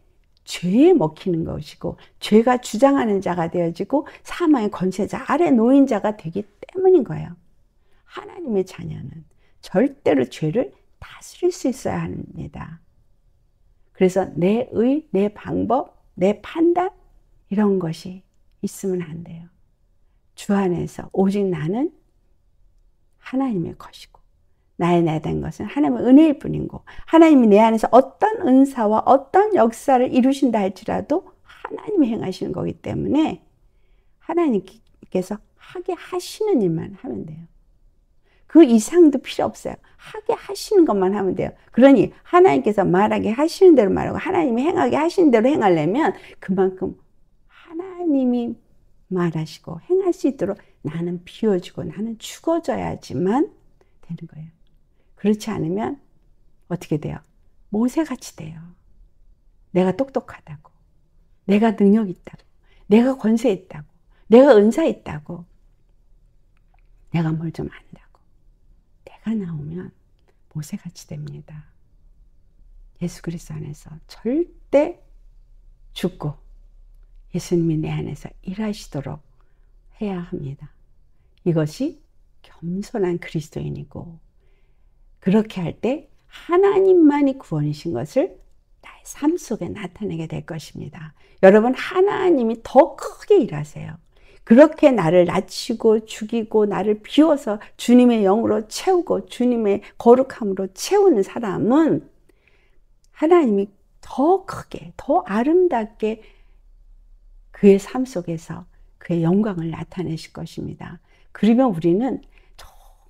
죄에 먹히는 것이고 죄가 주장하는 자가 되어지고 사망의 권세자 아래 노인 자가 되기 때문인 거예요. 하나님의 자녀는 절대로 죄를 다스릴 수 있어야 합니다. 그래서 내 의, 내 방법, 내 판단 이런 것이 있으면 안 돼요. 주 안에서 오직 나는 하나님의 것이고 나의 나에 대한 것은 하나님의 은혜일 뿐이고 하나님이 내 안에서 어떤 은사와 어떤 역사를 이루신다 할지라도 하나님이 행하시는 거기 때문에 하나님께서 하게 하시는 일만 하면 돼요. 그 이상도 필요 없어요. 하게 하시는 것만 하면 돼요. 그러니 하나님께서 말하게 하시는 대로 말하고 하나님이 행하게 하시는 대로 행하려면 그만큼 하나님이 말하시고 행할 수 있도록 나는 비워지고 나는 죽어져야지만 되는 거예요. 그렇지 않으면 어떻게 돼요? 모세같이 돼요. 내가 똑똑하다고. 내가 능력 있다고. 내가 권세 있다고. 내가 은사 있다고. 내가 뭘 좀 안다고. 내가 나오면 모세같이 됩니다. 예수 그리스도 안에서 절대 죽고 예수님이 내 안에서 일하시도록 해야 합니다. 이것이 겸손한 그리스도인이고 그렇게 할 때 하나님만이 구원이신 것을 나의 삶 속에 나타내게 될 것입니다. 여러분, 하나님이 더 크게 일하세요. 그렇게 나를 낮추고 죽이고 나를 비워서 주님의 영으로 채우고 주님의 거룩함으로 채우는 사람은 하나님이 더 크게, 더 아름답게 그의 삶 속에서 그의 영광을 나타내실 것입니다. 그러면 우리는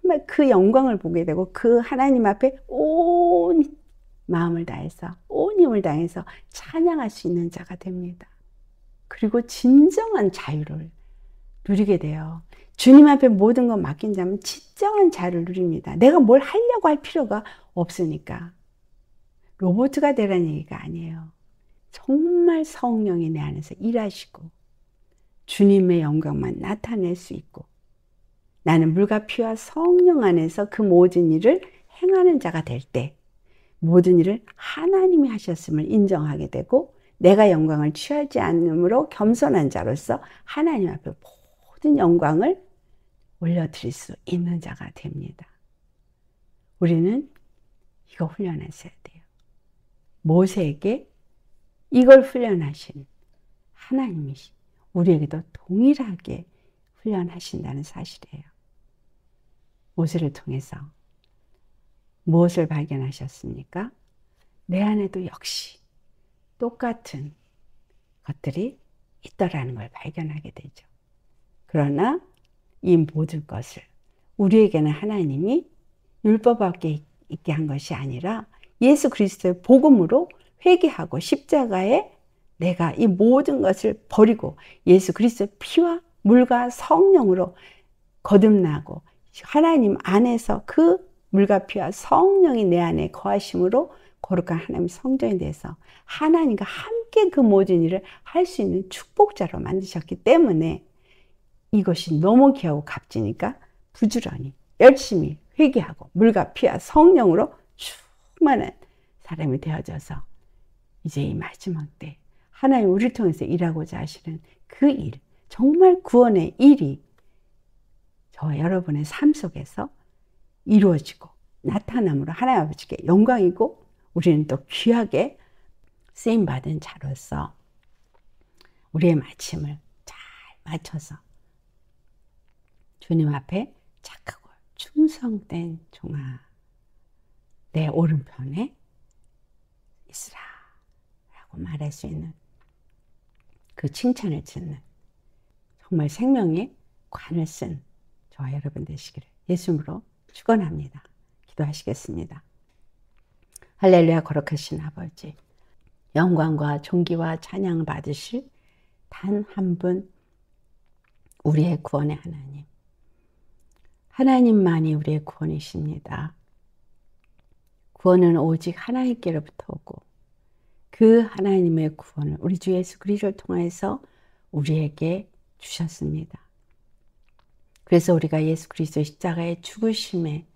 정말 그 영광을 보게 되고 그 하나님 앞에 온 마음을 다해서 온 힘을 다해서 찬양할 수 있는 자가 됩니다. 그리고 진정한 자유를 누리게 돼요. 주님 앞에 모든 걸 맡긴 자면 진정한 자유를 누립니다. 내가 뭘 하려고 할 필요가 없으니까. 로보가 되라는 얘기가 아니에요. 정말 성령이 내 안에서 일하시고 주님의 영광만 나타낼 수 있고 나는 물과 피와 성령 안에서 그 모든 일을 행하는 자가 될 때 모든 일을 하나님이 하셨음을 인정하게 되고 내가 영광을 취하지 않으므로 겸손한 자로서 하나님 앞에 모든 영광을 올려드릴 수 있는 자가 됩니다. 우리는 이거 훈련하셔야 돼요. 모세에게 이걸 훈련하신 하나님이 우리에게도 동일하게 훈련하신다는 사실이에요. 모세를 통해서 무엇을 발견하셨습니까? 내 안에도 역시 똑같은 것들이 있더라는 걸 발견하게 되죠. 그러나 이 모든 것을 우리에게는 하나님이 율법 밖에 있게 한 것이 아니라 예수 그리스도의 복음으로 회개하고 십자가에 내가 이 모든 것을 버리고 예수 그리스도의 피와 물과 성령으로 거듭나고 하나님 안에서 그 물과 피와 성령이 내 안에 거하심으로 거룩한 하나님 성전이 돼서 하나님과 함께 그 모든 일을 할 수 있는 축복자로 만드셨기 때문에 이것이 너무 귀하고 값지니까 부지런히 열심히 회개하고 물과 피와 성령으로 충만한 사람이 되어져서 이제 이 마지막 때 하나님 우리를 통해서 일하고자 하시는 그 일, 을 정말 구원의 일이 저 여러분의 삶 속에서 이루어지고 나타남으로 하나님 아버지께 영광이고 우리는 또 귀하게 쓰임 받은 자로서 우리의 마침을 잘 맞춰서 주님 앞에 착하고 충성된 종아 내 오른편에 있으라 라고 말할 수 있는 그 칭찬을 듣는 정말 생명의 관을 쓴 저와 여러분 되시기를 예수님으로 축원합니다. 기도하시겠습니다. 할렐루야 거룩하신 아버지 영광과 존귀와 찬양 받으실 단 한 분 우리의 구원의 하나님 하나님만이 우리의 구원이십니다. 구원은 오직 하나님께로부터 오고 그 하나님의 구원을 우리 주 예수 그리스도를 통해서 우리에게 주셨습니다. 그래서 우리가 예수 그리스도 십자가의 죽으심에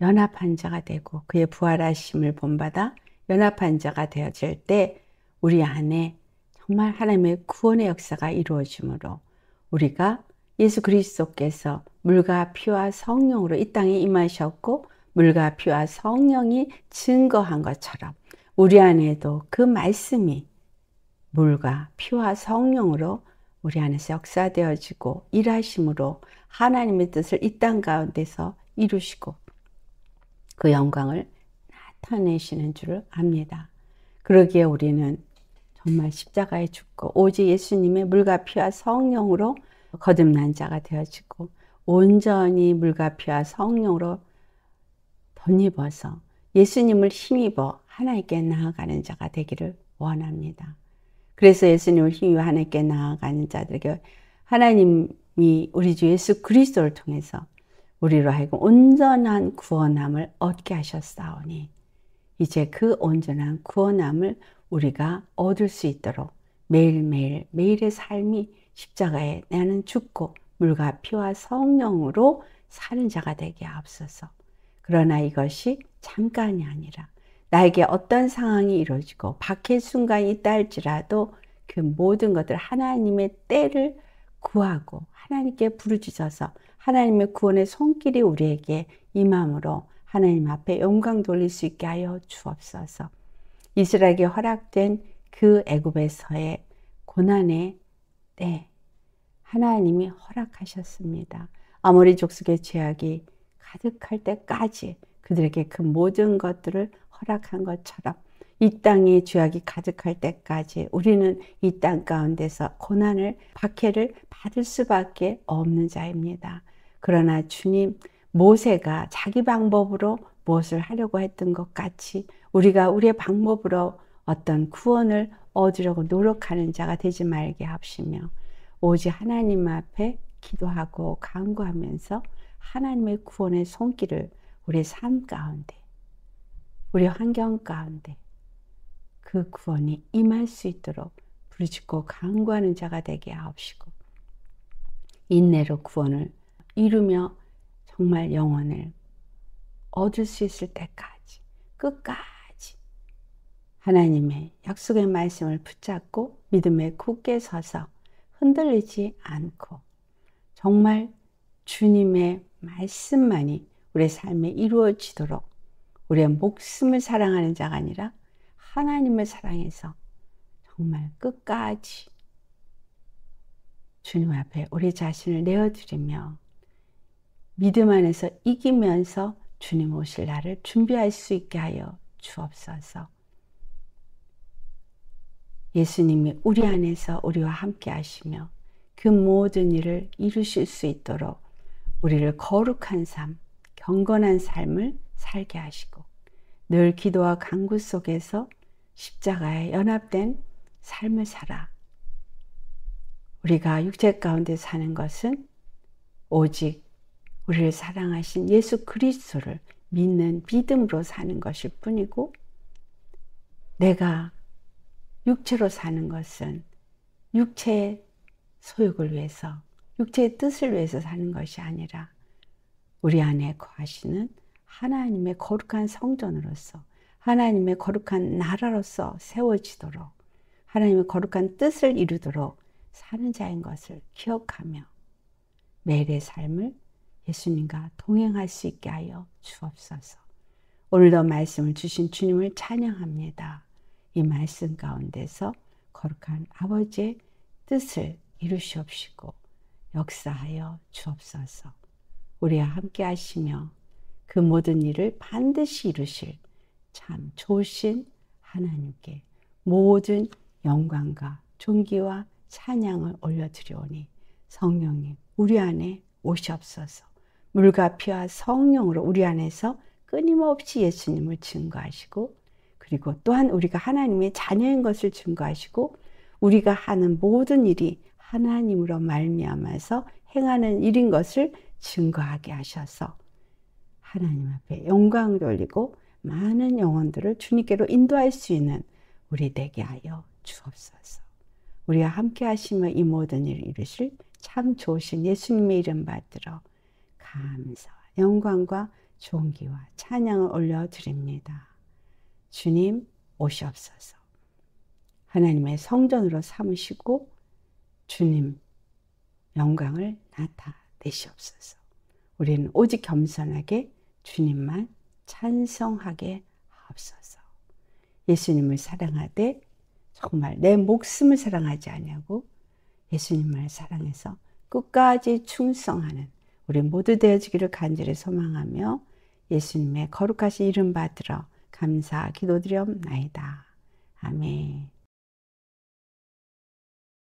연합한 자가 되고 그의 부활하심을 본받아 연합한 자가 되어질 때 우리 안에 정말 하나님의 구원의 역사가 이루어지므로 우리가 예수 그리스도께서 물과 피와 성령으로 이 땅에 임하셨고 물과 피와 성령이 증거한 것처럼 우리 안에도 그 말씀이 물과 피와 성령으로 우리 안에서 역사되어지고 일하심으로 하나님의 뜻을 이 땅 가운데서 이루시고 그 영광을 나타내시는 줄을 압니다. 그러기에 우리는 정말 십자가에 죽고 오직 예수님의 물과 피와 성령으로 거듭난 자가 되어지고 온전히 물과 피와 성령으로 덧입어서 예수님을 힘입어 하나님께 나아가는 자가 되기를 원합니다. 그래서 예수님을 힘입어 하나님께 나아가는 자들에게 하나님이 우리 주 예수 그리스도를 통해서 우리로 하여금 온전한 구원함을 얻게 하셨사오니 이제 그 온전한 구원함을 우리가 얻을 수 있도록 매일매일 매일의 삶이 십자가에 나는 죽고 물과 피와 성령으로 사는 자가 되게 앞서서 그러나 이것이 잠깐이 아니라 나에게 어떤 상황이 이루어지고 박해 순간이 있다 할지라도 그 모든 것들 하나님의 때를 구하고 하나님께 부르짖어서 하나님의 구원의 손길이 우리에게 임함으로 하나님 앞에 영광 돌릴 수 있게 하여 주옵소서. 이스라엘에게 허락된 그 애굽에서의 고난의 때 하나님이 허락하셨습니다. 아모리 족속의 죄악이 가득할 때까지 그들에게 그 모든 것들을 허락한 것처럼 이 땅에 죄악이 가득할 때까지 우리는 이 땅 가운데서 고난을 박해를 받을 수밖에 없는 자입니다. 그러나 주님 모세가 자기 방법으로 무엇을 하려고 했던 것 같이 우리가 우리의 방법으로 어떤 구원을 얻으려고 노력하는 자가 되지 말게 합시며 오직 하나님 앞에 기도하고 간구하면서 하나님의 구원의 손길을 우리 삶 가운데 우리 환경 가운데 그 구원이 임할 수 있도록 부르짖고 간구하는 자가 되게 하옵시고 인내로 구원을 이루며 정말 영원을 얻을 수 있을 때까지 끝까지 하나님의 약속의 말씀을 붙잡고 믿음에 굳게 서서 흔들리지 않고 정말 주님의 말씀만이 우리 삶에 이루어지도록 우리의 목숨을 사랑하는 자가 아니라 하나님을 사랑해서 정말 끝까지 주님 앞에 우리 자신을 내어드리며 믿음 안에서 이기면서 주님 오실 날을 준비할 수 있게 하여 주옵소서. 예수님이 우리 안에서 우리와 함께 하시며 그 모든 일을 이루실 수 있도록 우리를 거룩한 삶, 경건한 삶을 살게 하시고 늘 기도와 강구 속에서 십자가에 연합된 삶을 살아. 우리가 육체 가운데 사는 것은 오직 우리를 사랑하신 예수 그리스도를 믿는 믿음으로 사는 것일 뿐이고 내가 육체로 사는 것은 육체의 소욕을 위해서 육체의 뜻을 위해서 사는 것이 아니라 우리 안에 거하시는 하나님의 거룩한 성전으로서 하나님의 거룩한 나라로서 세워지도록 하나님의 거룩한 뜻을 이루도록 사는 자인 것을 기억하며 매일의 삶을 예수님과 동행할 수 있게 하여 주옵소서. 오늘도 말씀을 주신 주님을 찬양합니다. 이 말씀 가운데서 거룩한 아버지의 뜻을 이루시옵시고 역사하여 주옵소서. 우리와 함께 하시며 그 모든 일을 반드시 이루실 참 좋으신 하나님께 모든 영광과 존귀와 찬양을 올려드려오니 성령님 우리 안에 오시옵소서 물과 피와 성령으로 우리 안에서 끊임없이 예수님을 증거하시고 그리고 또한 우리가 하나님의 자녀인 것을 증거하시고 우리가 하는 모든 일이 하나님으로 말미암아서 행하는 일인 것을 증거하게 하셔서 하나님 앞에 영광을 올리고 많은 영혼들을 주님께로 인도할 수 있는 우리 되게 하여 주옵소서. 우리와 함께 하시며 이 모든 일을 이루실 참 좋으신 예수님의 이름 받들어 감사와 영광과 존귀와 찬양을 올려드립니다. 주님 오시옵소서. 하나님의 성전으로 삼으시고 주님 영광을 나타내시옵소서. 우리는 오직 겸손하게 주님만 찬성하게 하옵소서. 예수님을 사랑하되 정말 내 목숨을 사랑하지 아니하고 예수님을 사랑해서 끝까지 충성하는 우리 모두 되어지기를 간절히 소망하며 예수님의 거룩하신 이름 받들어 감사 기도드려옵나이다. 아멘.